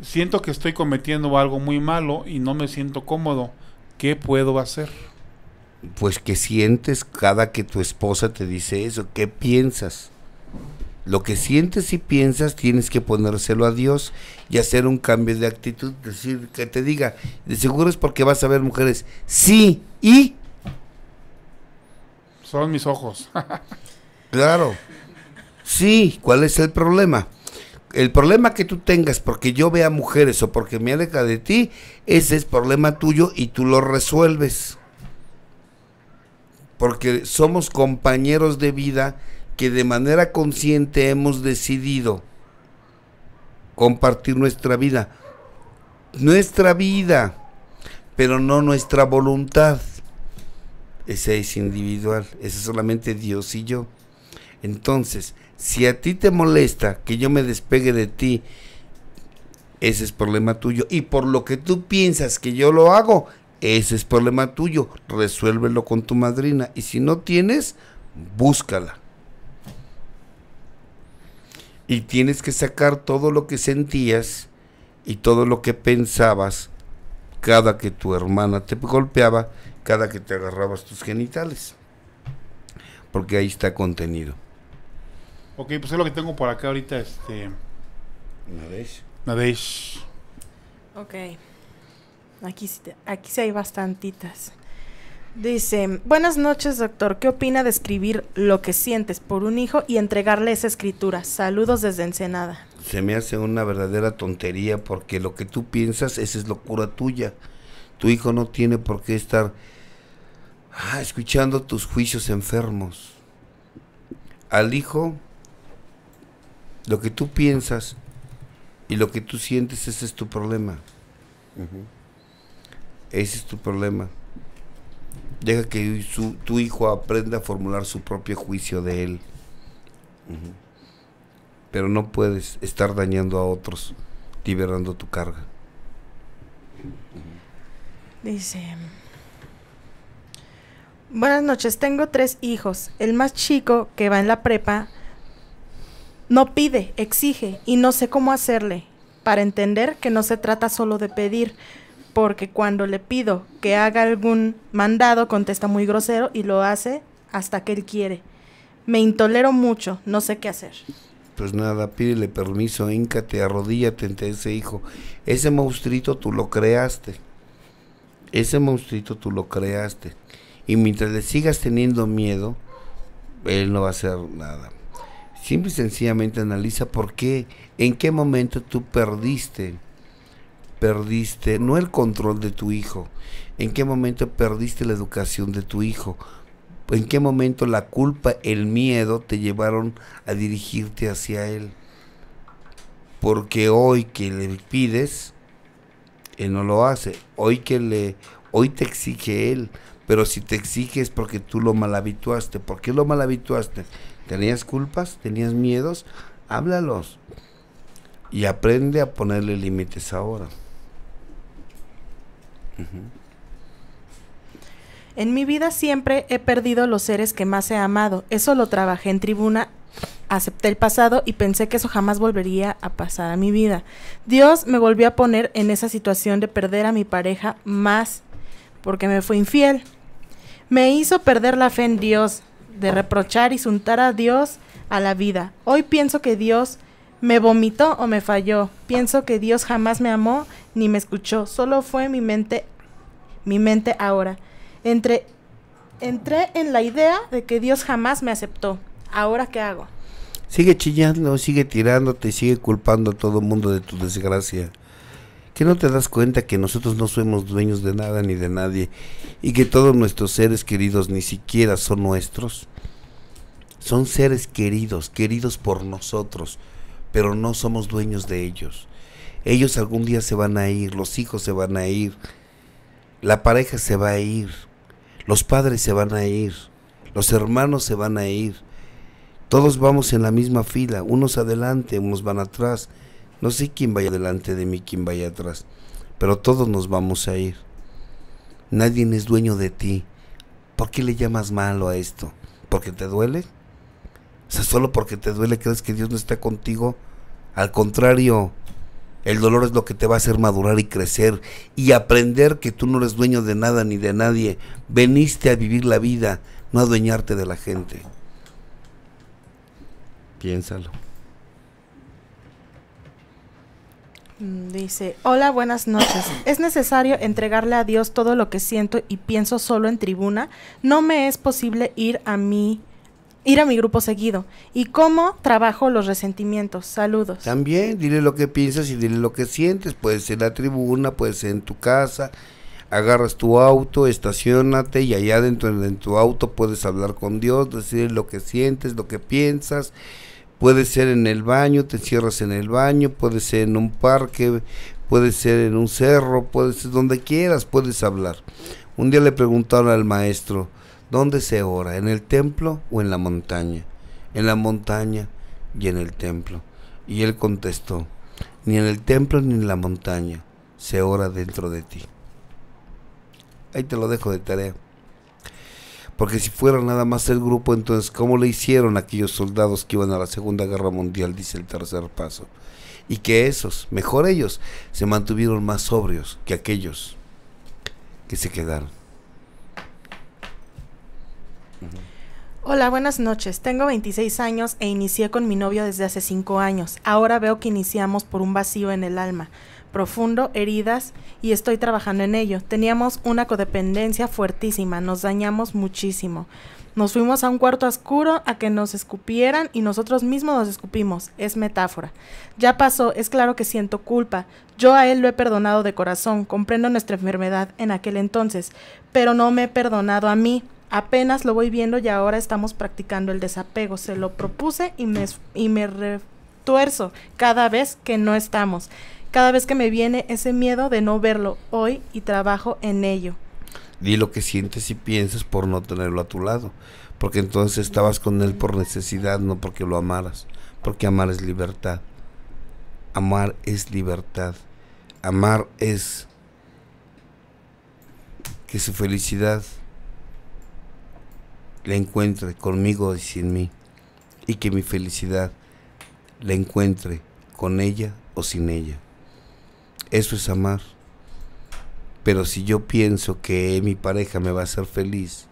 Siento que estoy cometiendo algo muy malo y no me siento cómodo. ¿Qué puedo hacer? pues que sientes cada que tu esposa te dice eso, ¿qué piensas? Lo que sientes y piensas tienes que ponérselo a Dios y hacer un cambio de actitud, decir que te diga, de seguro es porque vas a ver mujeres, sí y son mis ojos. claro. Sí, ¿cuál es el problema? el problema que tú tengas porque yo vea mujeres o porque me aleja de ti, ese es problema tuyo y tú lo resuelves porque somos compañeros de vida que de manera consciente hemos decidido compartir nuestra vida. Nuestra vida, pero no nuestra voluntad. ese es individual, ese es solamente Dios y yo. Entonces, si a ti te molesta que yo me despegue de ti, ese es problema tuyo. Y por lo que tú piensas que yo lo hago, ese es problema tuyo, resuélvelo con tu madrina y si no tienes, búscala. Y tienes que sacar todo lo que sentías y todo lo que pensabas cada que tu hermana te golpeaba, cada que te agarrabas tus genitales. Porque ahí está contenido. Ok, pues es lo que tengo por acá ahorita, este... Nadesh. Nadesh. Ok. Aquí, aquí sí hay bastantitas. Dice, buenas noches doctor, ¿qué opina de escribir lo que sientes por un hijo y entregarle esa escritura? Saludos desde Ensenada. Se me hace una verdadera tontería porque lo que tú piensas, esa es locura tuya. Tu hijo no tiene por qué estar ah, escuchando tus juicios enfermos. Al hijo, lo que tú piensas y lo que tú sientes, ese es tu problema. Ese es tu problema. Deja que tu hijo aprenda a formular su propio juicio de él. Pero no puedes estar dañando a otros, liberando tu carga. Dice, buenas noches, tengo tres hijos. El más chico, que va en la prepa, no pide, exige y no sé cómo hacerle para entender que no se trata solo de pedir, porque cuando le pido que haga algún mandado, contesta muy grosero y lo hace hasta que él quiere. Me intolero mucho, no sé qué hacer. Pues nada, pídele permiso, íncate, arrodíllate ante ese hijo. Ese monstruito tú lo creaste. Ese monstruito tú lo creaste. Y mientras le sigas teniendo miedo, él no va a hacer nada. Simple y sencillamente analiza por qué, en qué momento tú perdiste perdiste, no el control de tu hijo, en qué momento perdiste la educación de tu hijo, en qué momento la culpa, el miedo te llevaron a dirigirte hacia él. Porque hoy que le pides, él no lo hace. Hoy que le, hoy te exige él. Pero si te exige es porque tú lo malhabituaste. ¿Por qué lo malhabituaste? ¿Tenías culpas? ¿Tenías miedos? Háblalos. Y aprende a ponerle límites ahora. En mi vida siempre he perdido los seres que más he amado. Eso lo trabajé en tribuna, acepté el pasado y pensé que eso jamás volvería a pasar a mi vida. Dios me volvió a poner en esa situación de perder a mi pareja más porque me fue infiel. Me hizo perder la fe en Dios, de reprochar y suntar a Dios a la vida. Hoy pienso que Dios me vomitó o me falló. Pienso que Dios jamás me amó ni me escuchó, solo fue mi mente, mi mente ahora. Entré, entré en la idea de que Dios jamás me aceptó. ¿Ahora qué hago? Sigue chillando, sigue tirándote, sigue culpando a todo el mundo de tu desgracia. ¿Que no te das cuenta que nosotros no somos dueños de nada ni de nadie y que todos nuestros seres queridos ni siquiera son nuestros? Son seres queridos, queridos por nosotros, pero no somos dueños de ellos. Ellos algún día se van a ir, los hijos se van a ir, la pareja se va a ir, los padres se van a ir, los hermanos se van a ir. Todos vamos en la misma fila, unos adelante, unos van atrás. No sé quién vaya adelante de mí, quién vaya atrás, pero todos nos vamos a ir. Nadie es dueño de ti. ¿Por qué le llamas malo a esto? ¿Porque te duele? O sea, solo porque te duele crees que Dios no está contigo. Al contrario, el dolor es lo que te va a hacer madurar y crecer y aprender que tú no eres dueño de nada ni de nadie. Veniste a vivir la vida, no a adueñarte de la gente. Piénsalo. Mm, dice, hola, buenas noches. ¿Es necesario entregarle a Dios todo lo que siento y pienso solo en tribuna? No me es posible ir a mí ir a mi grupo seguido. ¿Y cómo trabajo los resentimientos? Saludos. También, dile lo que piensas y dile lo que sientes. Puede ser en la tribuna, puede ser en tu casa. Agarras tu auto, estacionate y allá dentro en tu auto puedes hablar con Dios, decir lo que sientes, lo que piensas. Puede ser en el baño, te encierras en el baño, puede ser en un parque, puede ser en un cerro, puede ser donde quieras, puedes hablar. Un día le preguntaron al maestro, ¿Dónde se ora? ¿En el templo o en la montaña? En la montaña y en el templo. Y él contestó, ni en el templo ni en la montaña se ora dentro de ti. Ahí te lo dejo de tarea. Porque si fuera nada más el grupo, entonces, ¿cómo le hicieron aquellos soldados que iban a la Segunda Guerra Mundial? Dice el tercer paso. Y que esos, mejor ellos, se mantuvieron más sobrios que aquellos que se quedaron. Hola, buenas noches. Tengo 26 años e inicié con mi novio desde hace 5 años. Ahora veo que iniciamos por un vacío en el alma, profundo, heridas, y estoy trabajando en ello. Teníamos una codependencia fuertísima, nos dañamos muchísimo. Nos fuimos a un cuarto oscuro a que nos escupieran y nosotros mismos nos escupimos. Es metáfora. Ya pasó, es claro que siento culpa. Yo a él lo he perdonado de corazón, comprendo nuestra enfermedad en aquel entonces, pero no me he perdonado a mí apenas lo voy viendo y ahora estamos practicando el desapego. Se lo propuse y me, y me retuerzo cada vez que no estamos. Cada vez que me viene ese miedo de no verlo hoy y trabajo en ello. Di lo que sientes y piensas por no tenerlo a tu lado. Porque entonces estabas con él por necesidad, no porque lo amaras. Porque amar es libertad. Amar es libertad. Amar es que su felicidad la encuentre conmigo y sin mí, y que mi felicidad la encuentre con ella o sin ella. Eso es amar. Pero si yo pienso que mi pareja me va a hacer feliz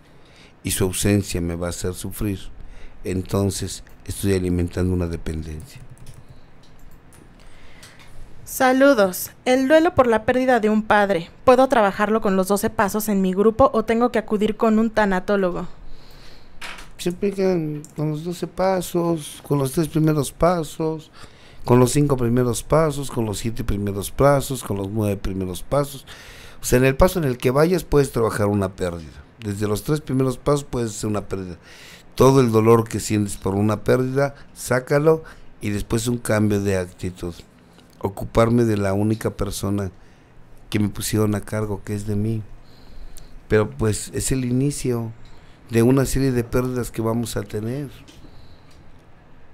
y su ausencia me va a hacer sufrir, entonces estoy alimentando una dependencia. Saludos. El duelo por la pérdida de un padre. ¿Puedo trabajarlo con los 12 pasos en mi grupo o tengo que acudir con un tanatólogo? se con los 12 pasos, con los tres primeros pasos, con los cinco primeros pasos, con los siete primeros pasos, con los nueve primeros pasos. O sea, en el paso en el que vayas puedes trabajar una pérdida. Desde los tres primeros pasos puedes hacer una pérdida. Todo el dolor que sientes por una pérdida, sácalo y después un cambio de actitud. Ocuparme de la única persona que me pusieron a cargo, que es de mí. Pero pues es el inicio de una serie de pérdidas que vamos a tener.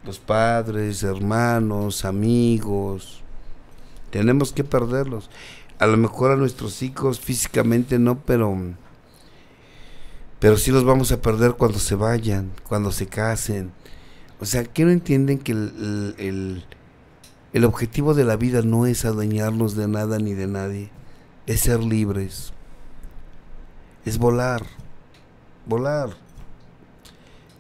Los padres, hermanos, amigos, tenemos que perderlos. A lo mejor a nuestros hijos físicamente no, pero pero sí los vamos a perder cuando se vayan, cuando se casen. O sea, que no entienden que el, el objetivo de la vida no es adueñarnos de nada ni de nadie, es ser libres, es volar volar.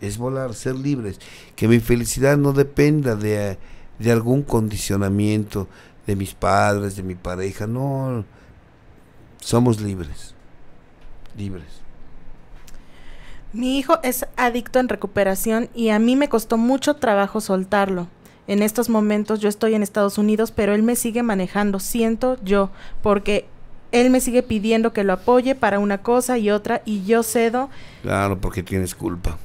Es volar, ser libres. Que mi felicidad no dependa de, de algún condicionamiento de mis padres, de mi pareja. No, somos libres. Libres. Mi hijo es adicto en recuperación y a mí me costó mucho trabajo soltarlo. En estos momentos yo estoy en Estados Unidos, pero él me sigue manejando, siento yo, porque él me sigue pidiendo que lo apoye para una cosa y otra y yo cedo. Claro, porque tienes culpa.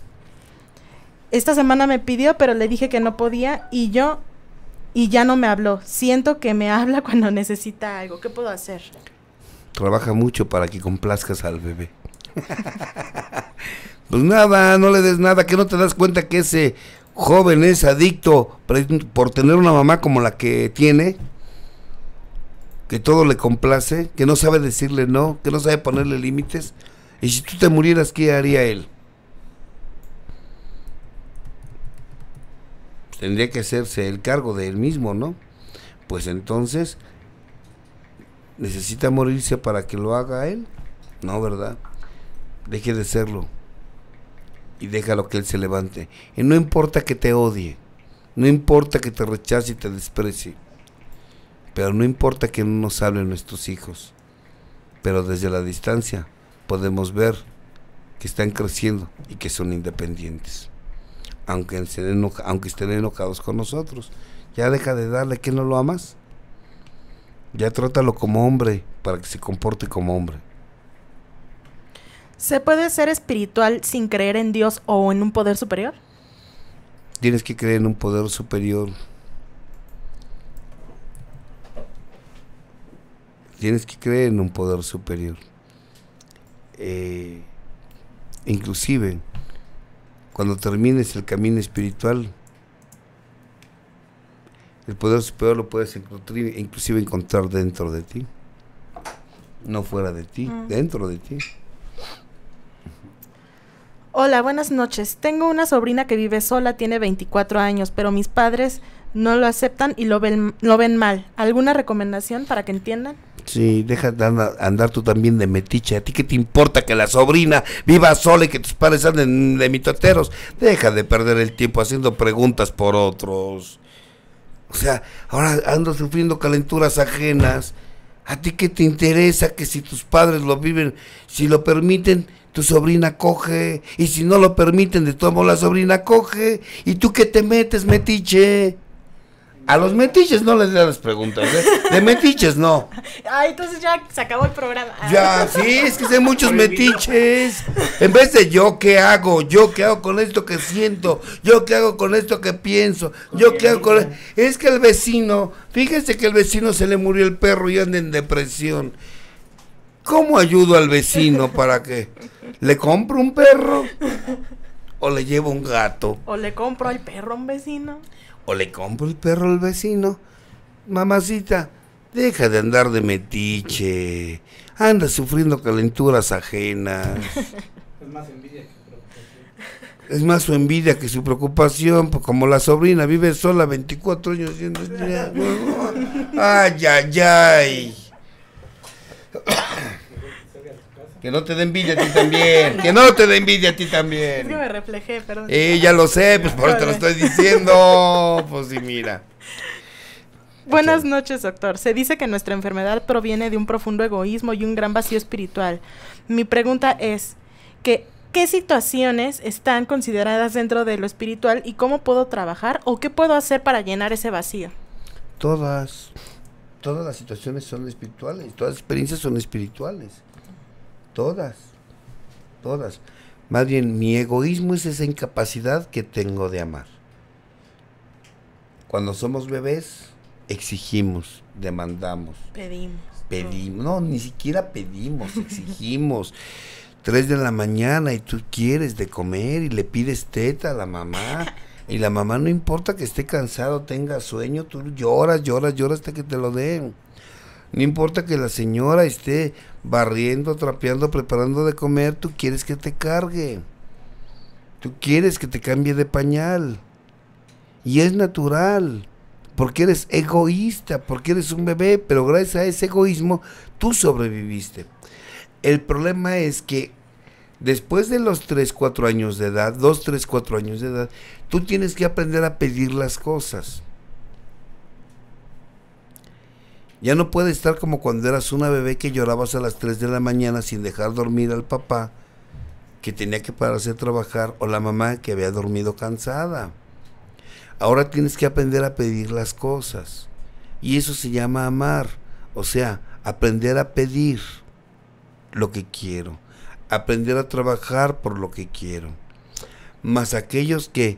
Esta semana me pidió, pero le dije que no podía y yo y ya no me habló. Siento que me habla cuando necesita algo. ¿Qué puedo hacer? Trabaja mucho para que complazcas al bebé. pues nada, no le des nada, que no te das cuenta que ese joven es adicto por tener una mamá como la que tiene que todo le complace, que no sabe decirle no, que no sabe ponerle límites. Y si tú te murieras, ¿qué haría él? tendría que hacerse el cargo de él mismo, ¿no? Pues entonces, ¿necesita morirse para que lo haga él? No, ¿verdad? Deje de serlo. Y déjalo que él se levante. Y no importa que te odie. No importa que te rechace y te desprecie. Pero no importa que no nos hablen nuestros hijos, pero desde la distancia podemos ver que están creciendo y que son independientes. Aunque estén, aunque estén enojados con nosotros, ya deja de darle que no lo amas. Ya trátalo como hombre para que se comporte como hombre. ¿Se puede ser espiritual sin creer en Dios o en un poder superior? Tienes que creer en un poder superior tienes que creer en un poder superior. Eh, inclusive, cuando termines el camino espiritual, el poder superior lo puedes encontrar, inclusive encontrar dentro de ti, no fuera de ti, ah. dentro de ti. Hola, buenas noches. Tengo una sobrina que vive sola, tiene 24 años, pero mis padres no lo aceptan y lo ven, lo ven mal. ¿Alguna recomendación para que entiendan? Sí, deja de andar, tú también de metiche. ¿A ti qué te importa que la sobrina viva sola y que tus padres anden de mitoteros? Deja de perder el tiempo haciendo preguntas por otros. O sea, ahora ando sufriendo calenturas ajenas. ¿A ti qué te interesa que si tus padres lo viven, si lo permiten, tu sobrina coge? Y si no lo permiten, de todo modo la sobrina coge. ¿Y tú qué te metes, metiche? A los metiches no les da las preguntas, ¿eh? De metiches no. Ah, entonces ya se acabó el programa. Ya, sí, es que hay muchos metiches. En vez de yo qué hago, yo qué hago con esto que siento, yo qué hago con esto que pienso, yo qué hago con... E-, es que el vecino, fíjense que el vecino se le murió el perro y anda en depresión. ¿Cómo ayudo al vecino para que le compro un perro? ¿O le llevo un gato? ¿O le compro al perro un vecino? o le compro el perro al vecino. Mamacita, deja de andar de metiche. Anda sufriendo calenturas ajenas. Es más envidia que preocupación. Es más su envidia que su preocupación, pues, como la sobrina vive sola 24 años. Ay, ay, ay. Que no te dé envidia a ti también. Que no te dé envidia a ti también. Es que me reflejé, perdón. Eh, ya lo sé, pues por eso te lo estoy diciendo. pues sí, mira. Buenas noches, doctor. Se dice que nuestra enfermedad proviene de un profundo egoísmo y un gran vacío espiritual. Mi pregunta es, que, ¿qué situaciones están consideradas dentro de lo espiritual y cómo puedo trabajar o qué puedo hacer para llenar ese vacío? Todas, todas las situaciones son espirituales, todas las experiencias son espirituales. Todas, todas. Más bien, mi egoísmo es esa incapacidad que tengo de amar. Cuando somos bebés, exigimos, demandamos. Pedimos. No, ni siquiera pedimos, exigimos. tres de la mañana y tú quieres de comer y le pides teta a la mamá. Y la mamá no importa que esté cansado, tenga sueño, tú lloras, lloras, lloras hasta que te lo den. No importa que la señora esté barriendo, trapeando, preparando de comer, tú quieres que te cargue. Tú quieres que te cambie de pañal. Y es natural, porque eres egoísta, porque eres un bebé, pero gracias a ese egoísmo tú sobreviviste. El problema es que después de los 3, 4 años de edad, 2, 3, 4 años de edad, tú tienes que aprender a pedir las cosas. Ya no puede estar como cuando eras una bebé que llorabas a las 3 de la mañana sin dejar dormir al papá que tenía que pararse a trabajar o la mamá que había dormido cansada. Ahora tienes que aprender a pedir las cosas. Y eso se llama amar. O sea, aprender a pedir lo que quiero. Aprender a trabajar por lo que quiero. Más aquellos que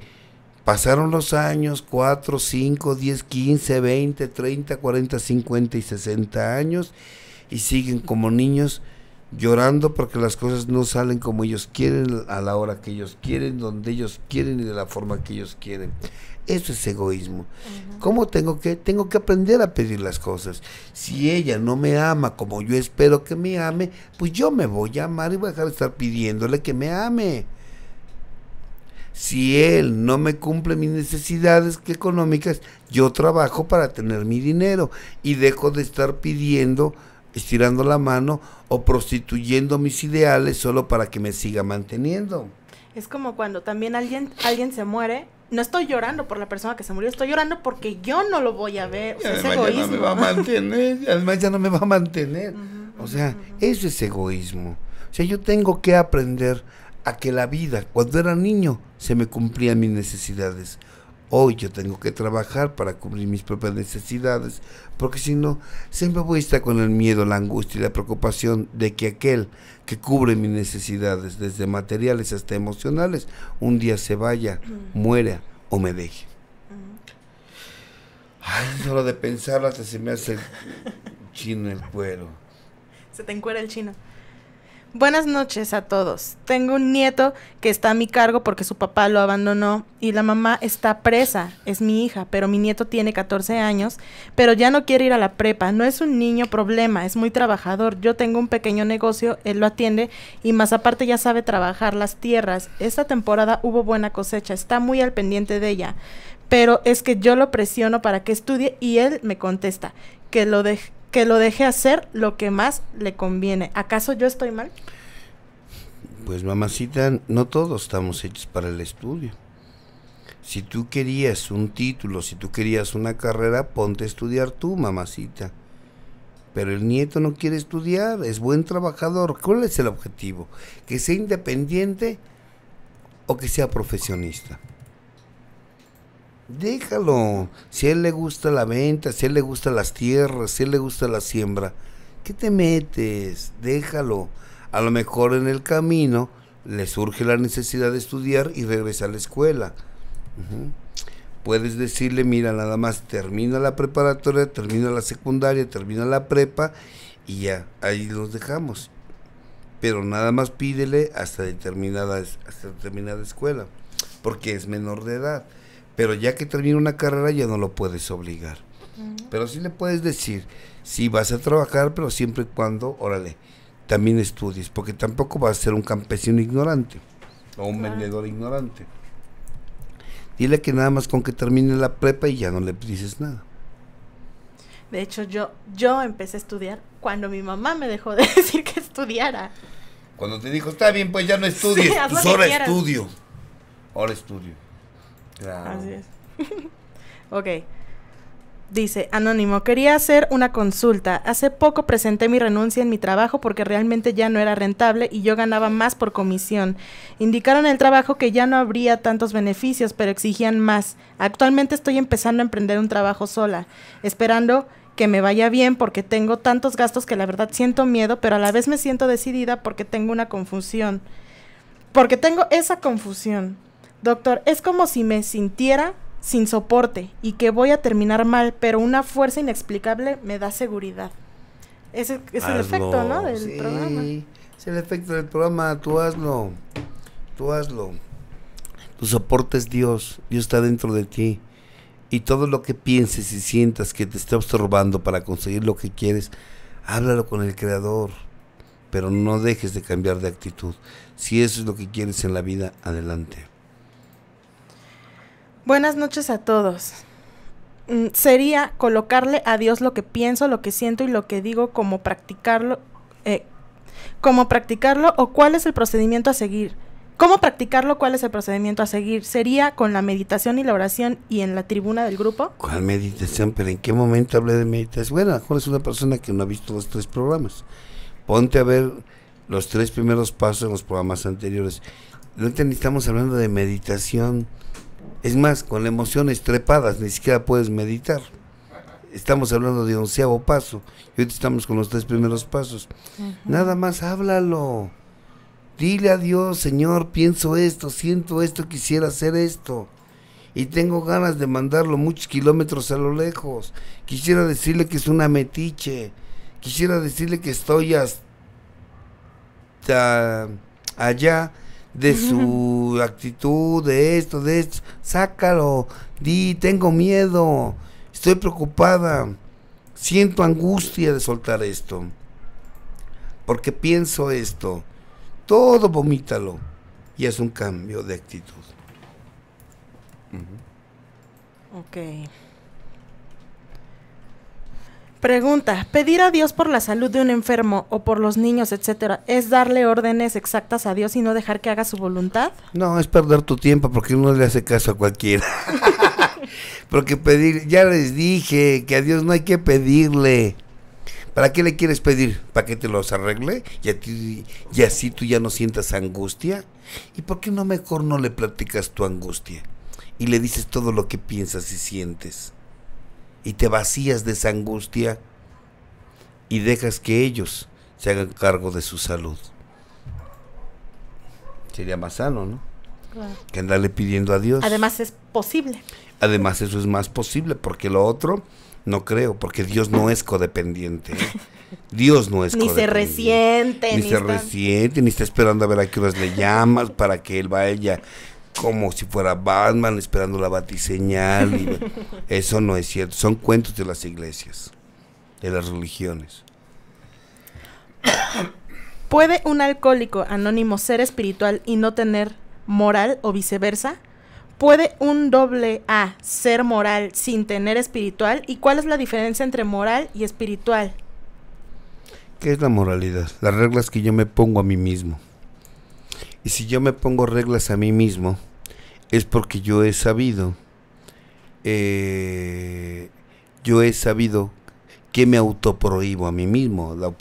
Pasaron los años, 4, 5, 10, 15, 20, 30, 40, 50 y 60 años y siguen como niños llorando porque las cosas no salen como ellos quieren, a la hora que ellos quieren, donde ellos quieren y de la forma que ellos quieren. Eso es egoísmo. ¿Cómo tengo que? Tengo que aprender a pedir las cosas. Si ella no me ama como yo espero que me ame, pues yo me voy a amar y voy a dejar de estar pidiéndole que me ame. Si él no me cumple mis necesidades económicas, yo trabajo para tener mi dinero y dejo de estar pidiendo, estirando la mano o prostituyendo mis ideales solo para que me siga manteniendo. Es como cuando también alguien, alguien se muere no estoy llorando por la persona que se murió, estoy llorando porque yo no lo voy a ver. es egoísmo. Ya no me va a mantener, además ya no me va a mantener. o sea, eso es egoísmo. O sea, yo tengo que aprender a que la vida, cuando era niño, se me cumplían mis necesidades. Hoy yo tengo que trabajar para cubrir mis propias necesidades, porque si no, siempre voy a estar con el miedo, la angustia y la preocupación de que aquel que cubre mis necesidades, desde materiales hasta emocionales, un día se vaya, mm. muera o me deje. Mm. solo de pensarlo hasta se me hace chino el cuero. Se te encuera el chino. Buenas noches a todos. Tengo un nieto que está a mi cargo porque su papá lo abandonó y la mamá está presa, es mi hija, pero mi nieto tiene 14 años, pero ya no quiere ir a la prepa. No es un niño problema, es muy trabajador. Yo tengo un pequeño negocio, él lo atiende y más aparte ya sabe trabajar las tierras. Esta temporada hubo buena cosecha, está muy al pendiente de ella. Pero es que yo lo presiono para que estudie y él me contesta que lo, deje que lo deje hacer lo que más le conviene. ¿Acaso yo estoy mal? Pues mamacita, no todos estamos hechos para el estudio. Si tú querías un título, si tú querías una carrera, ponte a estudiar tú, mamacita. Pero el nieto no quiere estudiar, es buen trabajador. ¿Cuál es el objetivo? ¿Que sea independiente o que sea profesionista? Déjalo. Si a él le gusta la venta, si a él le gusta las tierras, si a él le gusta la siembra, ¿qué te metes? Déjalo. A lo mejor en el camino le surge la necesidad de estudiar y regresa a la escuela. Puedes decirle, mira, nada más termina la preparatoria, termina la secundaria, termina la prepa y ya, ahí los dejamos. Pero nada más pídele hasta determinada, hasta determinada escuela, porque es menor de edad. Pero ya que termina una carrera ya no lo puedes obligar. Pero sí le puedes decir, sí vas a trabajar, pero siempre y cuando, órale, también estudies, porque tampoco vas a ser un campesino ignorante o un vendedor ignorante. Dile que nada más con que termine la prepa y ya no le dices nada. De hecho, yo, yo empecé a estudiar cuando mi mamá me dejó de decir que estudiara. Cuando te dijo, está bien, pues ya no estudies, pues ahora estudio. Ahora estudio. Así es. ok. Dice, Anónimo, quería hacer una consulta. Hace poco presenté mi renuncia en mi trabajo porque realmente ya no era rentable y yo ganaba más por comisión. Indicaron el trabajo que ya no habría tantos beneficios, pero exigían más. Actualmente estoy empezando a emprender un trabajo sola, esperando que me vaya bien porque tengo tantos gastos que la verdad siento miedo, pero a la vez me siento decidida porque tengo una confusión. Porque tengo esa confusión. Doctor, es como si me sintiera sin soporte y que voy a terminar mal, pero una fuerza inexplicable me da seguridad. Ese es el efecto, ¿no? Del programa. Es el efecto del programa, tú hazlo, tú hazlo. Tu soporte es Dios, Dios está dentro de ti. Y todo lo que pienses y sientas que te está observando para conseguir lo que quieres, háblalo con el Creador. Pero no dejes de cambiar de actitud. Si eso es lo que quieres en la vida, adelante. Buenas noches a todos. Mm, sería colocarle a Dios lo que pienso, lo que siento y lo que digo, como practicarlo, eh, cómo practicarlo o cuál es el procedimiento a seguir. ¿Cómo practicarlo? ¿Cuál es el procedimiento a seguir? ¿Sería con la meditación y la oración y en la tribuna del grupo? la meditación? ¿Pero en qué momento hablé de meditación? Bueno, es una persona que no ha visto los tres programas. Ponte a ver los tres primeros pasos en los programas anteriores. No te estamos hablando de meditación. Es más, con emociones trepadas, ni siquiera puedes meditar. Estamos hablando de onceavo paso, y hoy estamos con los tres primeros pasos. Nada más háblalo. Dile a Dios, Señor, pienso esto, siento esto, quisiera hacer esto. Y tengo ganas de mandarlo muchos kilómetros a lo lejos. Quisiera decirle que es una metiche. Quisiera decirle que estoy hasta allá de su actitud, de esto, de esto. Sácalo, di, tengo miedo, estoy preocupada, siento angustia de soltar esto, porque pienso esto. Todo vomítalo y es un cambio de actitud. Ok. Pregunta, pedir a Dios por la salud de un enfermo o por los niños, etcétera, ¿es darle órdenes exactas a Dios y no dejar que haga su voluntad? No, es perder tu tiempo porque uno le hace caso a cualquiera. porque pedir, ya les dije que a Dios no hay que pedirle. ¿Para qué le quieres pedir? ¿Para que te los arregle? ¿Y, y así tú ya no sientas angustia? ¿Y por qué no mejor no le platicas tu angustia? Y le dices todo lo que piensas y sientes y te vacías de esa angustia y dejas que ellos se hagan cargo de su salud. Sería más sano, ¿no? Claro. Que andarle pidiendo a Dios. Además es posible. Además eso es más posible, porque lo otro no creo, porque Dios no es codependiente. ¿eh? Dios no es codependiente. Ni se resiente. Ni, se resiente, ni está esperando a ver a qué horas le llamas para que él vaya como si fuera Batman esperando la batiseñal. eso no es cierto. Son cuentos de las iglesias, de las religiones. ¿Puede un alcohólico anónimo ser espiritual y no tener moral o viceversa? ¿Puede un doble A ser moral sin tener espiritual? ¿Y cuál es la diferencia entre moral y espiritual? ¿Qué es la moralidad? Las reglas que yo me pongo a mí mismo. Y si yo me pongo reglas a mí mismo, es porque yo he sabido, eh, yo he sabido que me autoprohíbo a mí mismo. La,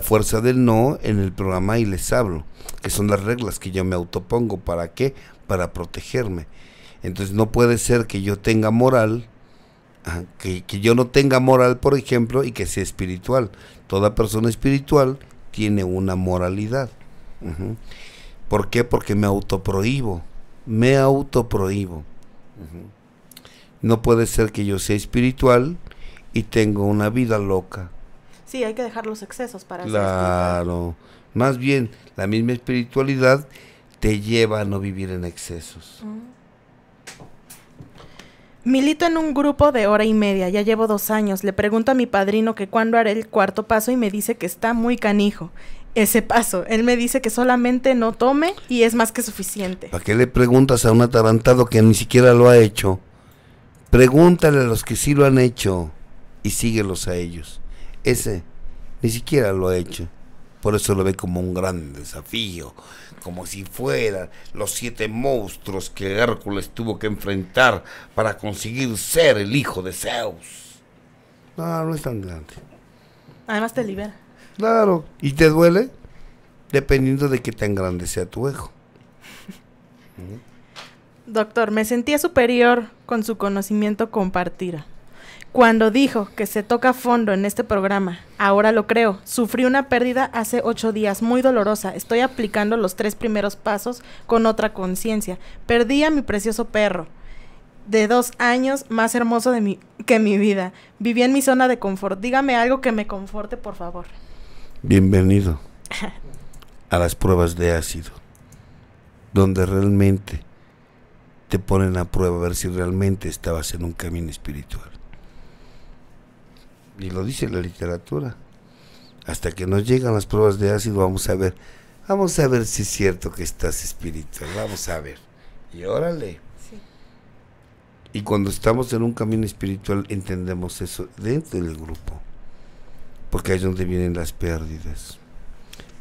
fuerza del no en el programa y les hablo, que son las reglas que yo me autopongo. ¿Para qué? Para protegerme. Entonces no puede ser que yo tenga moral, que, yo no tenga moral, por ejemplo, y que sea espiritual. Toda persona espiritual tiene una moralidad. ¿Por qué? Porque me autoprohíbo. Me autoprohíbo. No puede ser que yo sea espiritual y tengo una vida loca. Sí, hay que dejar los excesos para Claro. Más bien, la misma espiritualidad te lleva a no vivir en excesos. Mm. Milito en un grupo de hora y media, ya llevo dos años. Le pregunto a mi padrino que cuándo haré el cuarto paso y me dice que está muy canijo ese paso. Él me dice que solamente no tome y es más que suficiente. ¿Para qué le preguntas a un atarantado que ni siquiera lo ha hecho? Pregúntale a los que sí lo han hecho y síguelos a ellos. Ese ni siquiera lo ha hecho. Por eso lo ve como un gran desafío, como si fueran los siete monstruos que Hércules tuvo que enfrentar para conseguir ser el hijo de Zeus. No, no es tan grande. Además te libera. Claro. ¿Y te duele? Dependiendo de qué tan grande sea tu ego. Doctor, me sentía superior con su conocimiento compartido. Cuando dijo que se toca fondo en este programa, ahora lo creo. Sufrí una pérdida hace ocho días, muy dolorosa. Estoy aplicando los tres primeros pasos con otra conciencia. Perdí a mi precioso perro, de dos años, más hermoso de mi, que mi vida. Viví en mi zona de confort. Dígame algo que me conforte, por favor. Bienvenido a las pruebas de ácido, donde realmente te ponen a prueba a ver si realmente estabas en un camino espiritual. Y lo dice la literatura. Hasta que nos llegan las pruebas de ácido, vamos a ver, vamos a ver si es cierto que estás espiritual, vamos a ver. Y órale. Sí. Y cuando estamos en un camino espiritual entendemos eso dentro del grupo porque ahí es donde vienen las pérdidas.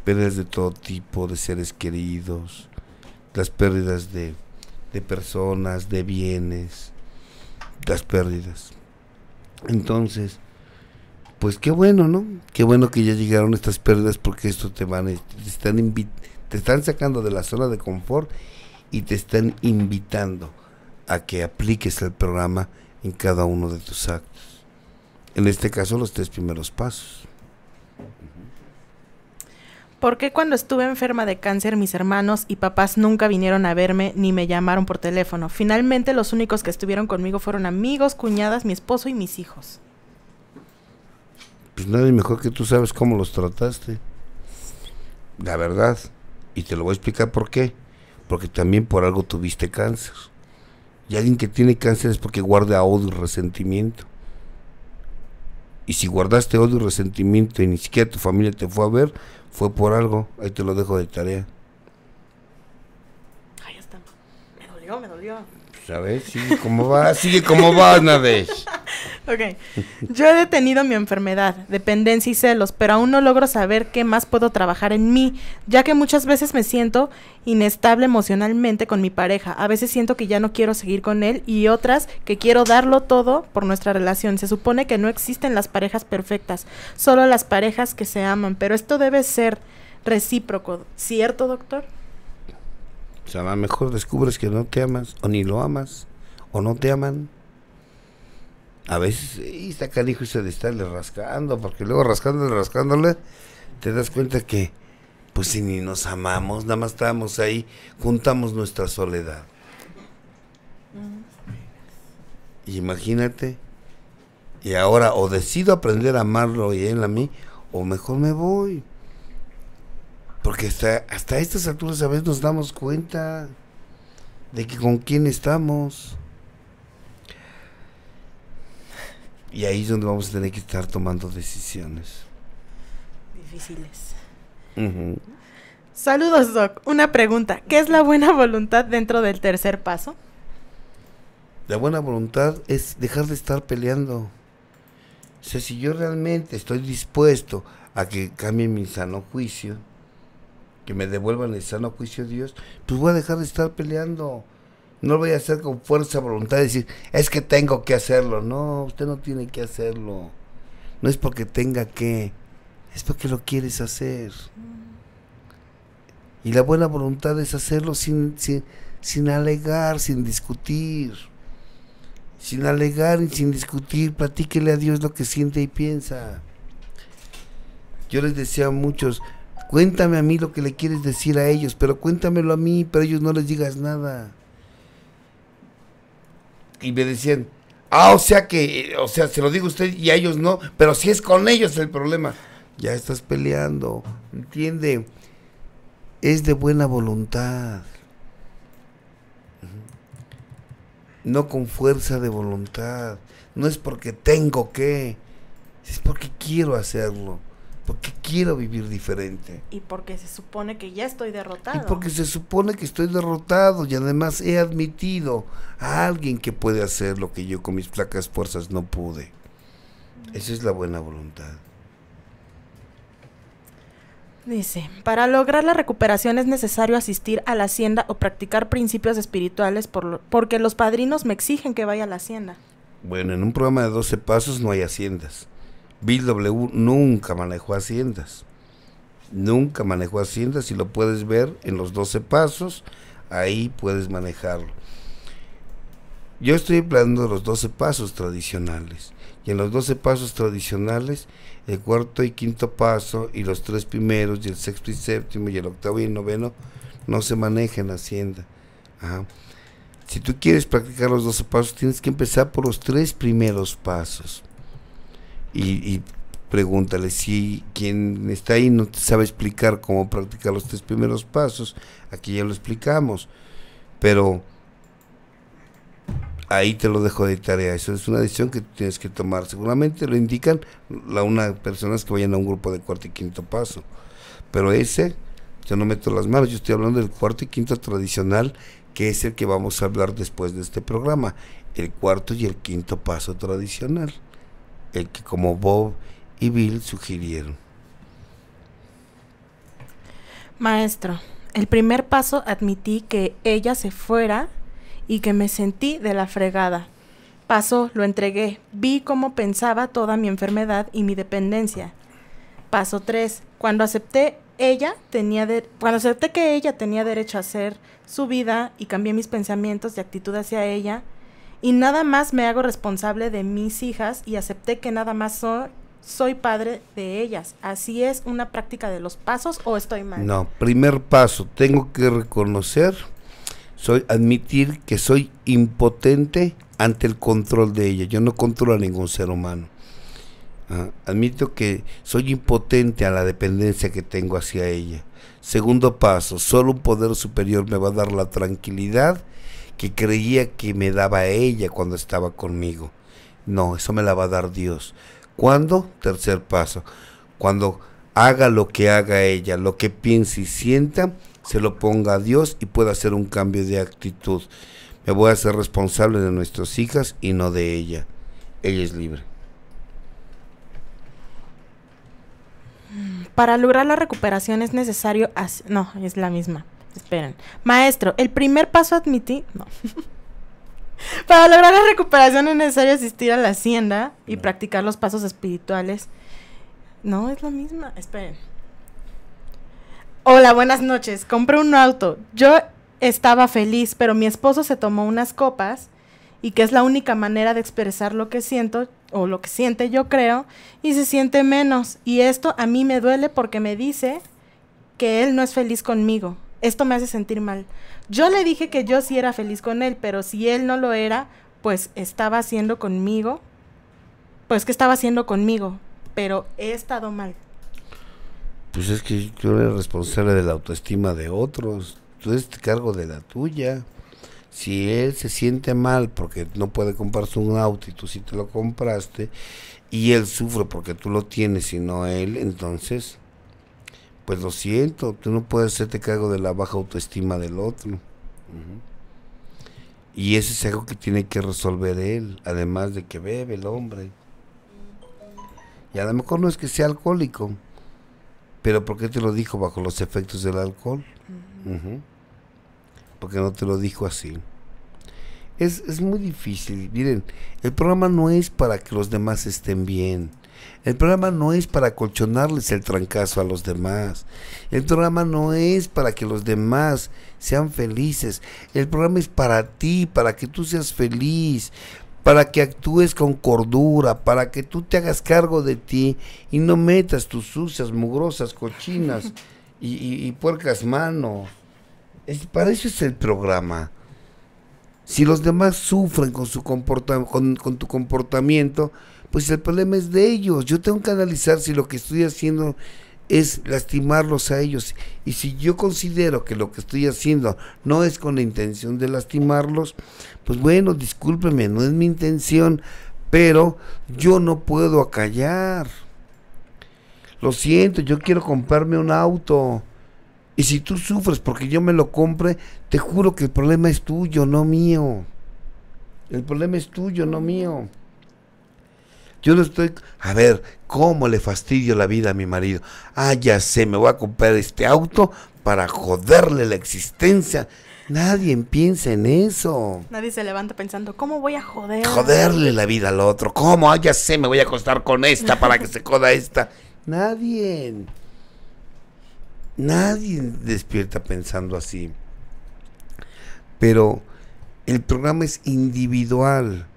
Pérdidas de todo tipo, de seres queridos, las pérdidas de, personas, de bienes, las pérdidas. Entonces, pues qué bueno, ¿no? Qué bueno que ya llegaron estas pérdidas porque esto te van, te están, te están sacando de la zona de confort y te están invitando a que apliques el programa en cada uno de tus actos. En este caso, los tres primeros pasos. ¿Por qué cuando estuve enferma de cáncer mis hermanos y papás nunca vinieron a verme ni me llamaron por teléfono? Finalmente los únicos que estuvieron conmigo fueron amigos, cuñadas, mi esposo y mis hijos. Pues nadie mejor que tú sabes cómo los trataste. La verdad. Y te lo voy a explicar por qué. Porque también por algo tuviste cáncer. Y alguien que tiene cáncer es porque guarda odio y resentimiento. Y si guardaste odio y resentimiento y ni siquiera tu familia te fue a ver, fue por algo. Ahí te lo dejo de tarea. Ahí está. Me dolió, me dolió a sigue como va, sigue como va, Nadesh. Ok. Yo he detenido mi enfermedad, dependencia y celos, pero aún no logro saber qué más puedo trabajar en mí, ya que muchas veces me siento inestable emocionalmente con mi pareja. A veces siento que ya no quiero seguir con él y otras que quiero darlo todo por nuestra relación. Se supone que no existen las parejas perfectas, solo las parejas que se aman, pero esto debe ser recíproco, ¿cierto, doctor? O sea, a lo mejor descubres que no te amas, o ni lo amas, o no te aman. A veces, y está y se de estarle rascando, porque luego rascándole, rascándole, te das cuenta que, pues si ni nos amamos, nada más estábamos ahí, juntamos nuestra soledad. Mm. imagínate, y ahora o decido aprender a amarlo y él a mí, o mejor me voy. Porque hasta, estas alturas a veces nos damos cuenta de que con quién estamos. Y ahí es donde vamos a tener que estar tomando decisiones. Difíciles. Saludos, Doc. Una pregunta. ¿Qué es la buena voluntad dentro del tercer paso? La buena voluntad es dejar de estar peleando. Sé si yo realmente estoy dispuesto a que cambie mi sano juicio, que me devuelvan el sano juicio de Dios, pues voy a dejar de estar peleando. No voy a hacer con fuerza, voluntad, decir, es que tengo que hacerlo. No, usted no tiene que hacerlo. No es porque tenga que, es porque lo quieres hacer. Y la buena voluntad es hacerlo sin, sin, sin alegar, sin discutir. Sin alegar y sin discutir, platíquele a Dios lo que siente y piensa. Yo les decía a muchos, Cuéntame a mí lo que le quieres decir a ellos, pero cuéntamelo a mí, pero ellos no les digas nada. Y me decían, ah, o sea que, o sea, se lo digo a usted y a ellos no, pero si es con ellos el problema. Ya estás peleando, ¿entiende? Es de buena voluntad. No con fuerza de voluntad. No es porque tengo que, es porque quiero hacerlo porque quiero vivir diferente. Y porque se supone que ya estoy derrotado. Y porque se supone que estoy derrotado y además he admitido a alguien que puede hacer lo que yo con mis flacas fuerzas no pude. Esa es la buena voluntad. Dice, para lograr la recuperación es necesario asistir a la hacienda o practicar principios espirituales por porque los padrinos me exigen que vaya a la hacienda. Bueno, en un programa de 12 pasos no hay haciendas. Bill W. nunca manejó haciendas. Nunca manejó haciendas si lo puedes ver en los 12 pasos. Ahí puedes manejarlo. Yo estoy hablando los 12 pasos tradicionales. Y en los 12 pasos tradicionales, el cuarto y quinto paso, y los tres primeros, y el sexto y séptimo, y el octavo y el noveno, no se maneja en Hacienda. Si tú quieres practicar los 12 pasos, tienes que empezar por los tres primeros pasos y, y pregúntale si quien está ahí no sabe explicar cómo practicar los tres primeros pasos. Aquí ya lo explicamos, pero ahí te lo dejo de tarea. Eso es una decisión que tienes que tomar. Seguramente lo indican la una personas que vayan a un grupo de cuarto y quinto paso, pero ese yo no meto las manos. Yo estoy hablando del cuarto y quinto tradicional, que es el que vamos a hablar después de este programa. El cuarto y el quinto paso tradicional el que como Bob y Bill sugirieron. Maestro, el primer paso admití que ella se fuera y que me sentí de la fregada. Paso, lo entregué, vi cómo pensaba toda mi enfermedad y mi dependencia. Paso 3. Cuando acepté ella tenía cuando acepté que ella tenía derecho a hacer su vida y cambié mis pensamientos de actitud hacia ella, y nada más me hago responsable de mis hijas y acepté que nada más soy padre de ellas. ¿Así es una práctica de los pasos o estoy mal? No, primer paso, tengo que reconocer, soy admitir que soy impotente ante el control de ella. Yo no controlo a ningún ser humano. ¿ah? admito que soy impotente a la dependencia que tengo hacia ella. Segundo paso, solo un poder superior me va a dar la tranquilidad que creía que me daba ella cuando estaba conmigo. No, eso me la va a dar Dios. ¿Cuándo? Tercer paso. Cuando haga lo que haga ella, lo que piense y sienta, se lo ponga a Dios y pueda hacer un cambio de actitud. Me voy a hacer responsable de nuestras hijas y no de ella. Ella es libre. Para lograr la recuperación es necesario... No, es la misma. Esperen. Maestro, el primer paso admití. No. Para lograr la recuperación es necesario asistir a la hacienda y practicar los pasos espirituales. No, es la misma. Esperen. Hola, buenas noches. Compré un auto. Yo estaba feliz, pero mi esposo se tomó unas copas y que es la única manera de expresar lo que siento o lo que siente yo creo y se siente menos. Y esto a mí me duele porque me dice que él no es feliz conmigo esto me hace sentir mal. Yo le dije que yo sí era feliz con él, pero si él no lo era, pues estaba haciendo conmigo, pues que estaba haciendo conmigo, pero he estado mal. Pues es que tú eres responsable de la autoestima de otros, tú eres cargo de la tuya. Si él se siente mal porque no puede comprarse un auto y tú sí te lo compraste, y él sufre porque tú lo tienes y no él, entonces pues lo siento, tú no puedes hacerte cargo de la baja autoestima del otro. Y ese es algo que tiene que resolver él, además de que bebe el hombre. Y a lo mejor no es que sea alcohólico, pero ¿por qué te lo dijo bajo los efectos del alcohol? Porque no te lo dijo así. Es, es muy difícil. Miren, el programa no es para que los demás estén bien el programa no es para colchonarles el trancazo a los demás. El programa no es para que los demás sean felices. El programa es para ti, para que tú seas feliz, para que actúes con cordura, para que tú te hagas cargo de ti y no metas tus sucias, mugrosas, cochinas y, puercas manos. Es, para eso es el programa. Si los demás sufren con, su con tu comportamiento, pues el problema es de ellos. Yo tengo que analizar si lo que estoy haciendo es lastimarlos a ellos. Y si yo considero que lo que estoy haciendo no es con la intención de lastimarlos, pues bueno, discúlpeme, no es mi intención, pero yo no puedo acallar. Lo siento, yo quiero comprarme un auto. Y si tú sufres porque yo me lo compre, te juro que el problema es tuyo, no mío. El problema es tuyo, no mío. Yo no estoy, a ver, ¿cómo le fastidio la vida a mi marido? Ah, ya sé, me voy a comprar este auto para joderle la existencia. Nadie piensa en eso. Nadie se levanta pensando, ¿cómo voy a joder? Joderle la vida al otro. ¿Cómo? Ah, ya sé, me voy a acostar con esta para que se coda esta. Nadie. Nadie despierta pensando así. Pero el programa es individual.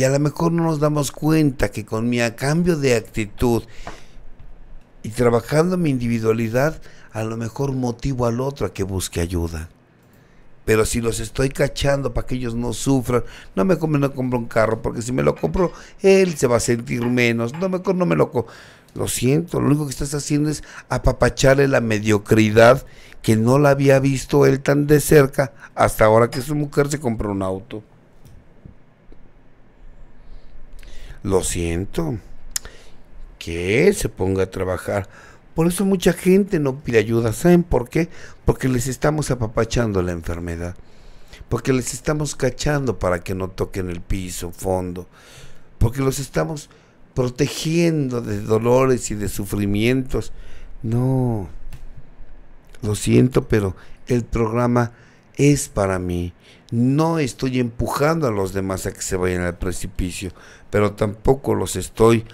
Y a lo mejor no nos damos cuenta que con mi cambio de actitud y trabajando mi individualidad, a lo mejor motivo al otro a que busque ayuda. Pero si los estoy cachando para que ellos no sufran, no me no compro un carro, porque si me lo compro, él se va a sentir menos. No me, no me lo Lo siento, lo único que estás haciendo es apapacharle la mediocridad que no la había visto él tan de cerca hasta ahora que su mujer se compró un auto. lo siento, que se ponga a trabajar. Por eso mucha gente no pide ayuda. ¿Saben por qué? Porque les estamos apapachando la enfermedad. Porque les estamos cachando para que no toquen el piso, fondo. Porque los estamos protegiendo de dolores y de sufrimientos. No, lo siento, pero el programa es para mí. No estoy empujando a los demás a que se vayan al precipicio, pero tampoco los estoy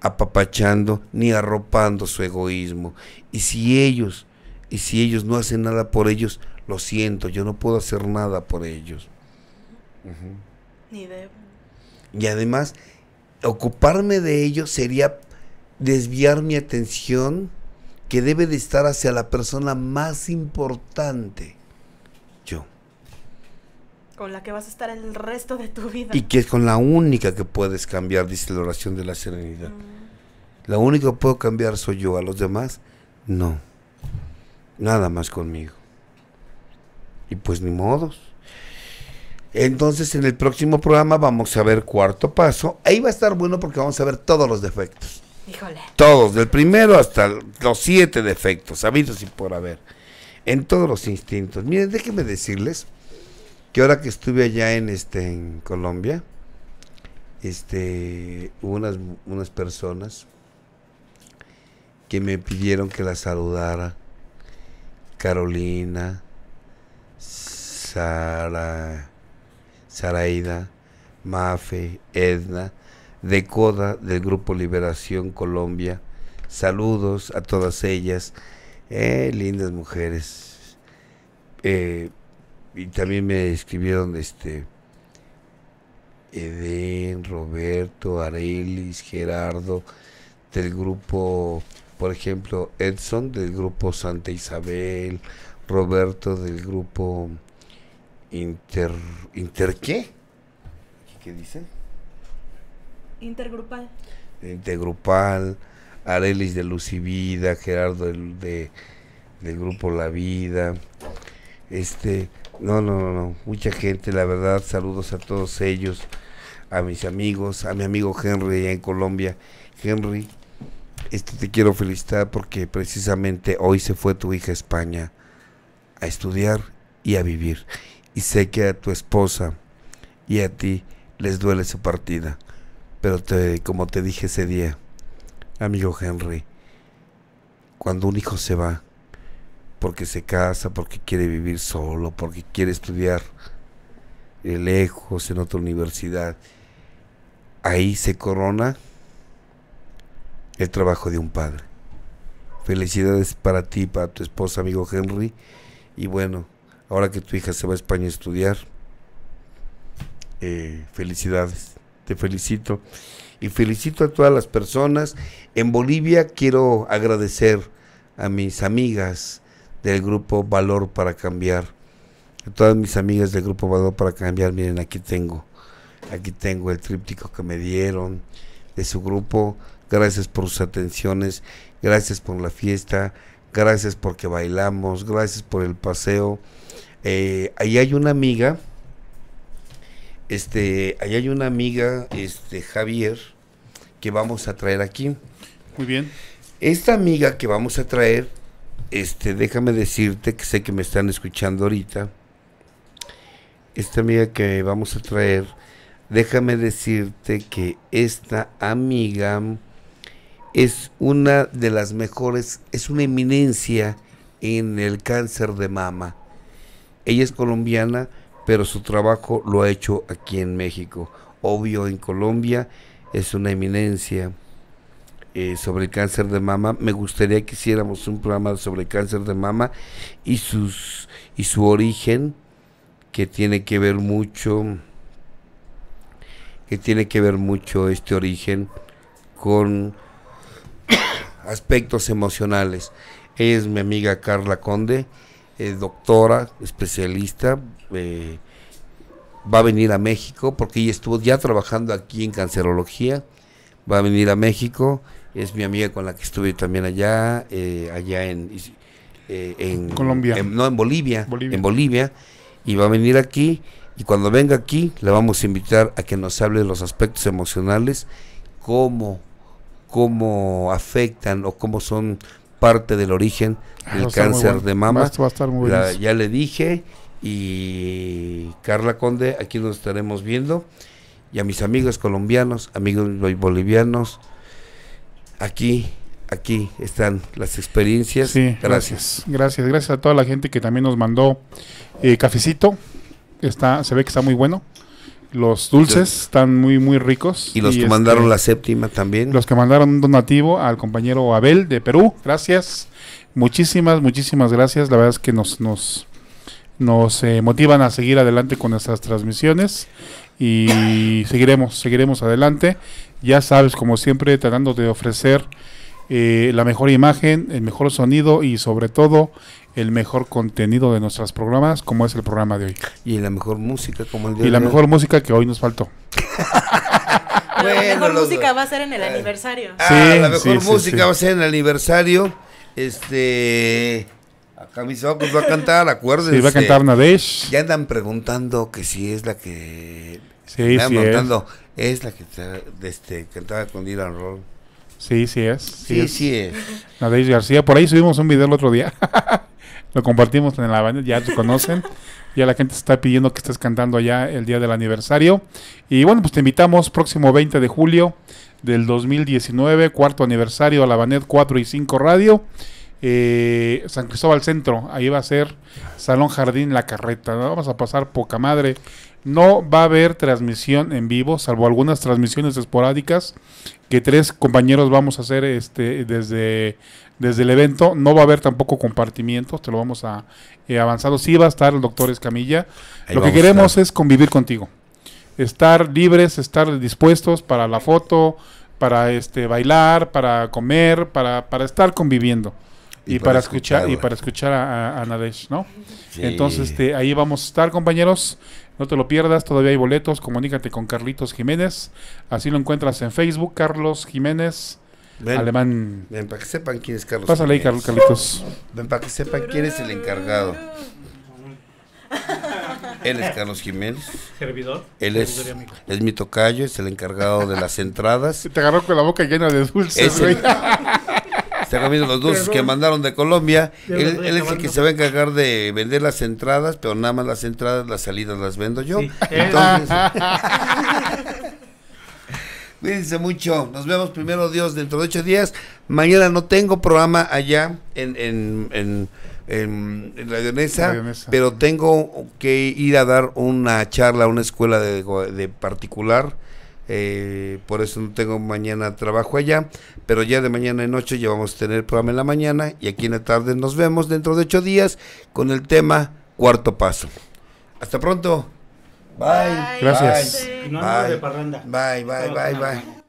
apapachando ni arropando su egoísmo. Y si ellos, y si ellos no hacen nada por ellos, lo siento, yo no puedo hacer nada por ellos. Ni debo. Y además, ocuparme de ellos sería desviar mi atención que debe de estar hacia la persona más importante. Con la que vas a estar el resto de tu vida. Y que es con la única que puedes cambiar, dice la oración de la serenidad. La única que puedo cambiar soy yo, a los demás no. Nada más conmigo. Y pues ni modos. Entonces en el próximo programa vamos a ver cuarto paso. Ahí va a estar bueno porque vamos a ver todos los defectos. Híjole. Todos, del primero hasta los siete defectos, habidos y por haber. En todos los instintos. Miren, déjenme decirles que ahora que estuve allá en este en Colombia, este hubo unas, unas personas que me pidieron que la saludara. Carolina, Sara, Saraida, Mafe, Edna, de Coda del Grupo Liberación Colombia. Saludos a todas ellas, eh, lindas mujeres. Eh, y también me escribieron este Eden, Roberto, Arelis, Gerardo, del grupo, por ejemplo, Edson del grupo Santa Isabel, Roberto del grupo Inter Inter qué? ¿Qué dicen? Intergrupal. Intergrupal, Arelis de Luz Vida, Gerardo del grupo La Vida. Este, no, no, no, no. Mucha gente, la verdad, saludos a todos ellos, a mis amigos, a mi amigo Henry en Colombia. Henry, este te quiero felicitar porque precisamente hoy se fue tu hija a España a estudiar y a vivir. Y sé que a tu esposa y a ti les duele su partida. Pero te, como te dije ese día, amigo Henry, cuando un hijo se va, porque se casa, porque quiere vivir solo, porque quiere estudiar lejos en otra universidad. Ahí se corona el trabajo de un padre. Felicidades para ti, para tu esposa, amigo Henry. Y bueno, ahora que tu hija se va a España a estudiar, eh, felicidades. Te felicito. Y felicito a todas las personas. En Bolivia quiero agradecer a mis amigas, del grupo Valor para Cambiar. Todas mis amigas del grupo Valor para Cambiar, miren, aquí tengo. Aquí tengo el tríptico que me dieron de su grupo. Gracias por sus atenciones, gracias por la fiesta, gracias porque bailamos, gracias por el paseo. Eh, ahí hay una amiga, este, ahí hay una amiga, este, Javier, que vamos a traer aquí. Muy bien. Esta amiga que vamos a traer este, déjame decirte que sé que me están escuchando ahorita. Esta amiga que vamos a traer, déjame decirte que esta amiga es una de las mejores, es una eminencia en el cáncer de mama. Ella es colombiana, pero su trabajo lo ha hecho aquí en México. Obvio, en Colombia es una eminencia. Eh, sobre el cáncer de mama. Me gustaría que hiciéramos un programa sobre cáncer de mama y, sus, y su origen, que tiene que ver mucho, que tiene que ver mucho este origen con aspectos emocionales. es mi amiga Carla Conde, es doctora, especialista. Eh, va a venir a México porque ella estuvo ya trabajando aquí en cancerología. Va a venir a México es mi amiga con la que estuve también allá, eh, allá en, eh, Colombia. no, en Bolivia, En Bolivia. Y va a venir aquí. Y cuando venga aquí, la vamos a invitar a que nos hable de los aspectos emocionales, cómo, cómo afectan o cómo son parte del origen ah, del cáncer de mama. ya le dije. Y Carla Conde, aquí nos estaremos viendo. Y a mis amigos colombianos, amigos bolivianos, aquí aquí están las experiencias. gracias. gracias. Gracias, a toda la gente que también nos mandó eh, cafecito. Está, se ve que está muy bueno. Los dulces están muy, muy ricos. Y los que este, mandaron la séptima también. Los que mandaron un donativo al compañero Abel de Perú. Gracias. Muchísimas, muchísimas gracias. La verdad es que nos, nos, nos eh, motivan a seguir adelante con nuestras transmisiones y seguiremos, seguiremos adelante. Ya sabes, como siempre, tratando de ofrecer eh, la mejor imagen, el mejor sonido y sobre todo el mejor contenido de nuestros programas, como es el programa de hoy. Y la mejor música, como el día Y la mejor música que hoy nos faltó. la mejor música va a ser en el aniversario. Ah, sí, la mejor música va a ser en el aniversario. Este Acá mis ojos va a cantar, acuérdense. Sí, va a cantar Nadesh. Ya andan preguntando que si es la que. Sí, sí. es. es. la que este, cantaba con Dylan Roll. Sí, sí es. Sí, sí es. Sí García. Por ahí subimos un video el otro día. Lo compartimos en la banda, ya te conocen. ya la gente está pidiendo que estés cantando allá el día del aniversario. Y bueno, pues te invitamos próximo 20 de julio del 2019, cuarto aniversario a la Banet 4 y 5 Radio. Eh, San Cristóbal Centro, ahí va a ser Salón Jardín La Carreta, vamos a pasar poca madre. No va a haber transmisión en vivo, salvo algunas transmisiones esporádicas que tres compañeros vamos a hacer este, desde, desde el evento. No va a haber tampoco compartimientos, te lo vamos a Avanzar, eh, avanzado. Sí va a estar el doctor Escamilla. lo que queremos es convivir contigo. Estar libres, estar dispuestos para la foto, para este, bailar, para comer, para, para estar conviviendo. Y, para, escuchar, y para escuchar a, Nadesh, ¿no? Entonces, este, ahí vamos a estar, compañeros. No te lo pierdas, todavía hay boletos. Comunícate con Carlitos Jiménez. Así lo encuentras en Facebook, Carlos Jiménez. Alemán. Ven, para que sepan quién es Carlos. Pásale ahí, Carlos Carlitos. Ven, para que sepan quién es el encargado. Él es Carlos Jiménez. Servidor. Él es, es mi tocayo, es el encargado de las entradas. Te agarró con la boca llena de dulces, es está los dulces que mandaron de Colombia. Él, él, que se va a encargar de vender las entradas, pero nada más las entradas, las salidas las vendo yo. Entonces. Cuídense mucho. Nos vemos primero, Dios, dentro de ocho días. Mañana no tengo programa allá en, en, en, en, pero tengo que ir a dar una charla a una escuela de, de particular eh, por eso no tengo mañana trabajo allá, pero ya de mañana en noche ya vamos a tener programa en la mañana y aquí en la tarde nos vemos dentro de ocho días con el tema cuarto paso. Hasta pronto. Bye. Gracias. bye, bye, bye. bye.